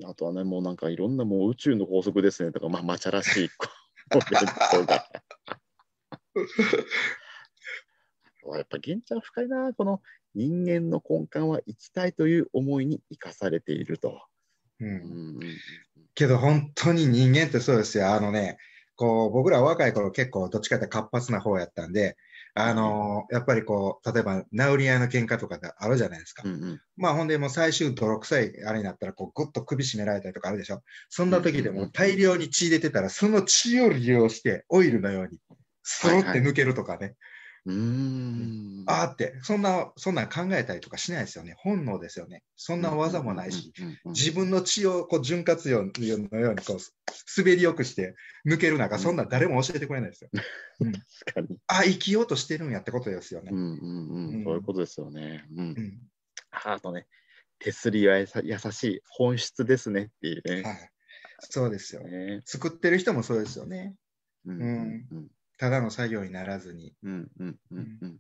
あとはね、もうなんかいろんなもう宇宙の法則ですねとか、まあ、まちゃらしいコメントが。やっぱ、銀ちゃん深いな、この人間の根幹は生きたいという思いに生かされていると。うん、うん、けど本当に人間ってそうですよ。あのね、こう僕ら若い頃結構どっちかって活発な方やったんで、あのー、やっぱりこう、例えば、殴り合いの喧嘩とかってあるじゃないですか。うんうん、まあ、ほんで、もう最終泥臭いあれになったら、こう、ぐっと首絞められたりとかあるでしょ。そんな時でも大量に血出てたら、その血を利用して、オイルのように、そろって抜けるとかね。うんあーって、そんな、そんな考えたりとかしないですよね。本能ですよね。そんな技もないし、自分の血をこう潤滑油のようにこう滑りよくして抜けるなんか、そんな誰も教えてくれないですよ。うん、確かに。あ、生きようとしてるんやってことですよね。うんうんうん。そういうことですよね。うん。うあとね、手すりは優しい本質ですねっていうね。はい。そうですよね。作ってる人もそうですよね。うん。うんただの作業にならずに。うんうんうんうん。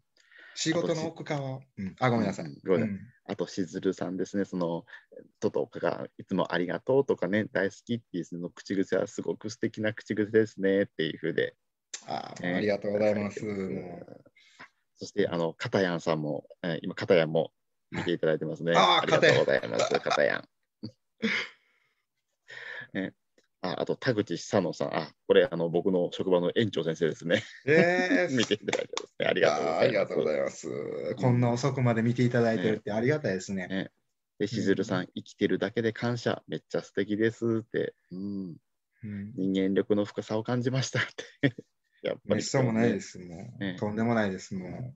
仕事の奥かは、うん、あ、ごめんなさい。うん、あと、しずるさんですね、その、トトがいつもありがとうとかね、大好きっていう口癖はすごく素敵な口癖ですねっていうふうで。あ、ね、ありがとうございます。そして、あの、かたやんさんも、えー、今、かたやんも見ていただいてますね。あありがとうございます、かたやん。ああと田口久野さん、あこれあの僕の職場の園長先生ですね。えー、見ていただいてですね、ありがとうございます。ありがとうございます、こんな遅くまで見ていただいてるってありがたいですね。ねねで、しずるさん、生きてるだけで感謝、めっちゃ素敵ですって、うん、うん、人間力の深さを感じましたって。やっぱり、そうもないですもん、ね。とんでもないですもん。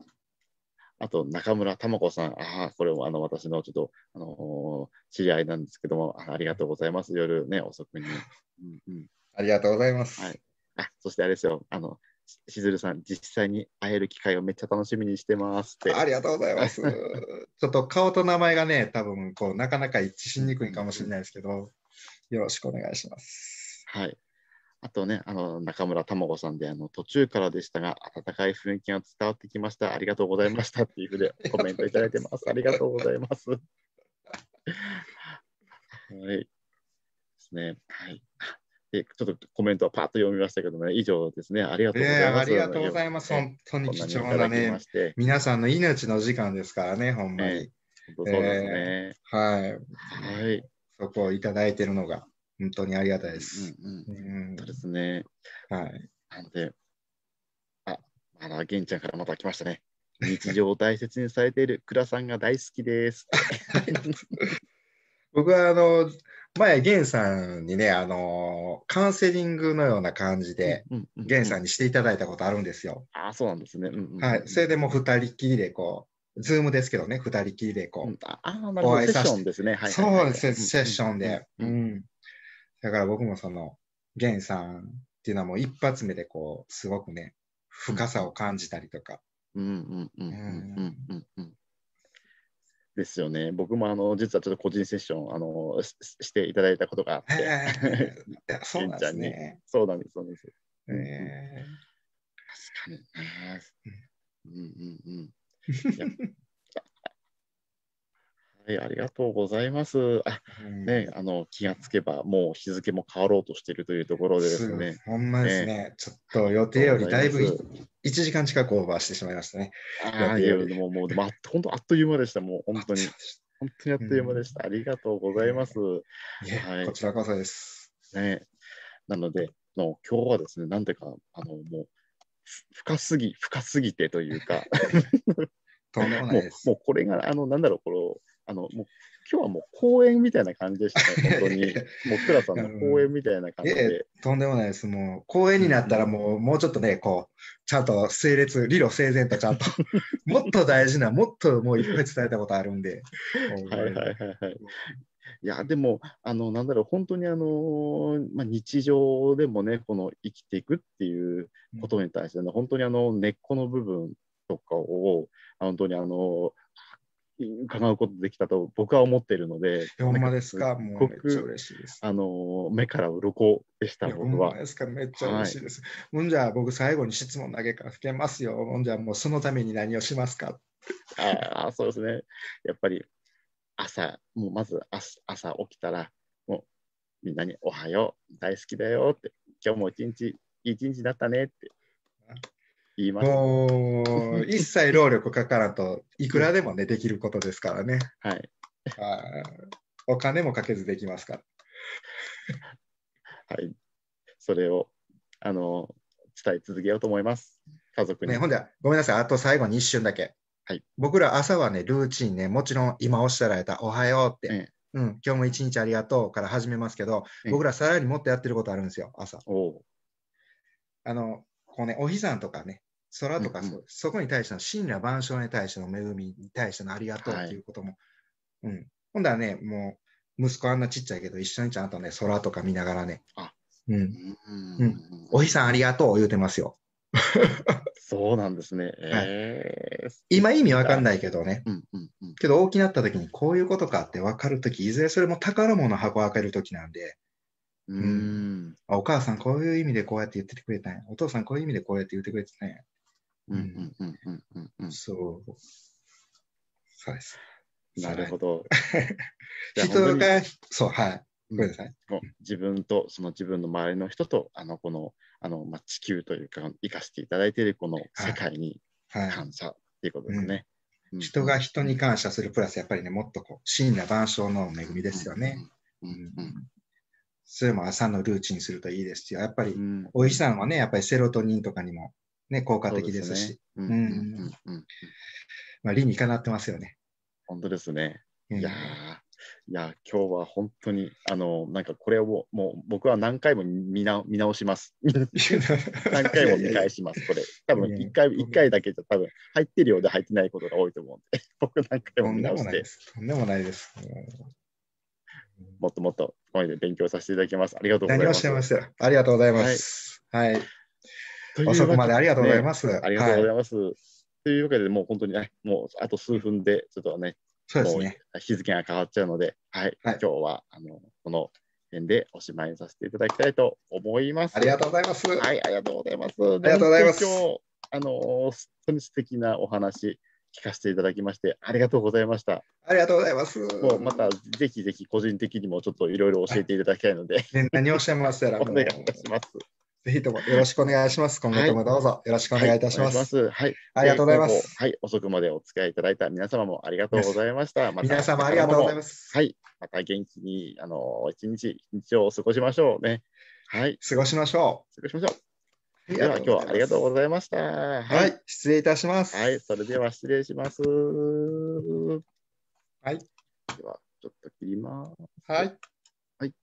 あと中村玉子さん、ああ、これもあの私のちょっと、あのー、知り合いなんですけどもあ、ありがとうございます、夜ね、遅くに。うんうん、ありがとうございます。はい、あそしてあれですよ、あの、しずるさん、実際に会える機会をめっちゃ楽しみにしてますって。ありがとうございます。ちょっと顔と名前がね、多分こうなかなか一致しにくいかもしれないですけど、よろしくお願いします。はい。あとね、あの中村たまごさんであの途中からでしたが、温かい雰囲気が伝わってきました。ありがとうございましたっていうふうで コメントいただいてます。ありがとうございます。はい。ですね。はい。ちょっとコメントはパッと読みましたけどね、以上ですね。ありがとうございます。えー、ありがとうございます。本当に貴重なね、皆さんの命の時間ですからね、ほんまに。えー、そうですね、えー、はい。はい。そこをいただいてるのが。本当にありがたいです。うんうん、うん、そうですね。はい。なんで、あ、あの、げんちゃんからまた来ましたね。日常を大切にされている倉さんが大好きです。僕はあの前、源さんにね、あのカウンセリングのような感じで、源、ん、さんにしていただいたことあるんですよ。あそうなんですね。うんうん、はい。それでも二人きりでこう、ズームですけどね、二人きりでこう、うん、ああ、なるほセッションですね。はい、はい、そうですね、セッションで。うんだから僕もその、源さんっていうのはもう一発目でこう、すごくね、深さを感じたりとか。うんうんうんですよね。僕もあの実はちょっと個人セッションあのししていただいたことがあって、えー、そうなんですね。そうなんです、そうなんです。え確かにうんうんうん。はい、ありがとうございます。あ、ね、あの、気がつけば、もう日付も変わろうとしているというところでですね。ほんまですね。えちょっと予定よりだいぶ1時間近くオーバーしてしまいましたね。あいや、もう、もう、まあ、本当あっという間でした、もう、本当に。本当にあっという間でした。ありがとうございます。はい、こちらこそです。ね、なので、の今日はですね、なんていうか、あの、もう、深すぎ、深すぎてというか。もうもうこれが、あの、なんだろう、このあのもう今日はもう公演みたいな感じでしたね、本当に。もう倉さんの公演みたいな感じでうんえとんでもないです、もう公演になったらもううん、もうちょっとね、こう、ちゃんと整列、理路整然とちゃんと、もっと大事な、もっともういっぱい伝えたことあるんで。はいはいはいはい。いやでもあのなんだろう本当にあの、まあ、日常でもねこの生きていくっていうことに対して、ね、本当にあの根っこの部分とかを本当にあの伺うことできたと僕は思っているので、ほんまですか、もうめっちゃ嬉しいです。あの目から鱗でした、僕は。ほんまですか、めっちゃ嬉しいです。も、はい、んじゃあ、僕、最後に質問投げかけますよ。もんじゃあ、もうそのために何をしますかああ、そうですね。やっぱり朝、もうまず朝朝起きたら、もうみんなにおはよう、大好きだよって、今日も一日一日だったねって言います。もう、一切労力かからんといくらでもね、できることですからね。はい。あお金もかけずできますから。はい。それを、あの、伝え続けようと思います。家族に。ね、ほんじゃ、ごめんなさい。あと最後に一瞬だけ。はい。僕ら朝はね、ルーチンね、もちろん今おっしゃられた、おはようって。ねうん、今日も一日ありがとうから始めますけど、僕らさらにもっとやってることあるんですよ、朝。あの、こうね、お日さんとかね、空とかそうんうん、そこに対しての真羅万象に対しての恵みに対してのありがとうっていうことも、はい、うん、今度はねもう息子あんなちっちゃいけど一緒にちゃんとね空とか見ながらねあ、うんうん、お日さんありがとう言うてますよ。そうなんですね。えー、はい、今意味わかんないけどね、うんうんうん、けど大きなった時にこういうことかって分かる時いずれそれも宝物箱開ける時なんで、うん、お母さんこういう意味でこうやって言っててくれたんやお父さんこういう意味でこうやって言ってくれてたんやうんうんうんうんうんそう。そうです。なるほど。人が、そう、はい。ごめんなさい。自分と、その自分の周りの人と、あの、この、あの、まあ、地球というか、生かしていただいているこの世界に感謝っていうことですね。人が人に感謝するプラス、やっぱりね、もっとこう、真羅万象の恵みですよね。それも朝のルーチンするといいですし、やっぱり、お医さんはね、やっぱりセロトニンとかにもね、効果的ですし。まあ、理にかなってますよね。本当ですね。いやいや今日は本当にあのなんかこれをもう僕は何回も見な見直します 何回も見返しますこれ多分一回一回だけじゃ多分入ってるようで入ってないことが多いと思うんで僕何回も見直してとんでもないですもっともっとこれで勉強させていただきますありがとうございますありがとうございます、はい、はい遅くまでありがとうございます。ね、ありがとうございます。はい、というわけで、もう本当に、ね、もうあと数分で、ちょっとね、そうですね日付が変わっちゃうので、はい、はい、今日はあのこの辺でおしまいにさせていただきたいと思います。ありがとうございます。はい、ありがとうございます。ありがとうございます。今日あの本当に素敵なお話。聞かせていただきましてありがとうございました。ありがとうございます。もうまたぜひぜひ個人的にもちょっといろいろ教えていただきたいので、何を何をしいますやらお願いします。ぜひともよろしくお願いします。今後ともどうぞよろしくお願いいたします。はい、はい、ありがとうございます。はい、遅くまでお付き合いいただいた皆様もありがとうございました。また皆様ありがとうございます。はい、また元気にあの一日一日を過ごしましょうね。はい、過ごしましょう。過ごしましょう。では今日はありがとうございました。はい、はい、失礼いたします。はい、それでは失礼します。はい。では、ちょっと切ります。はい。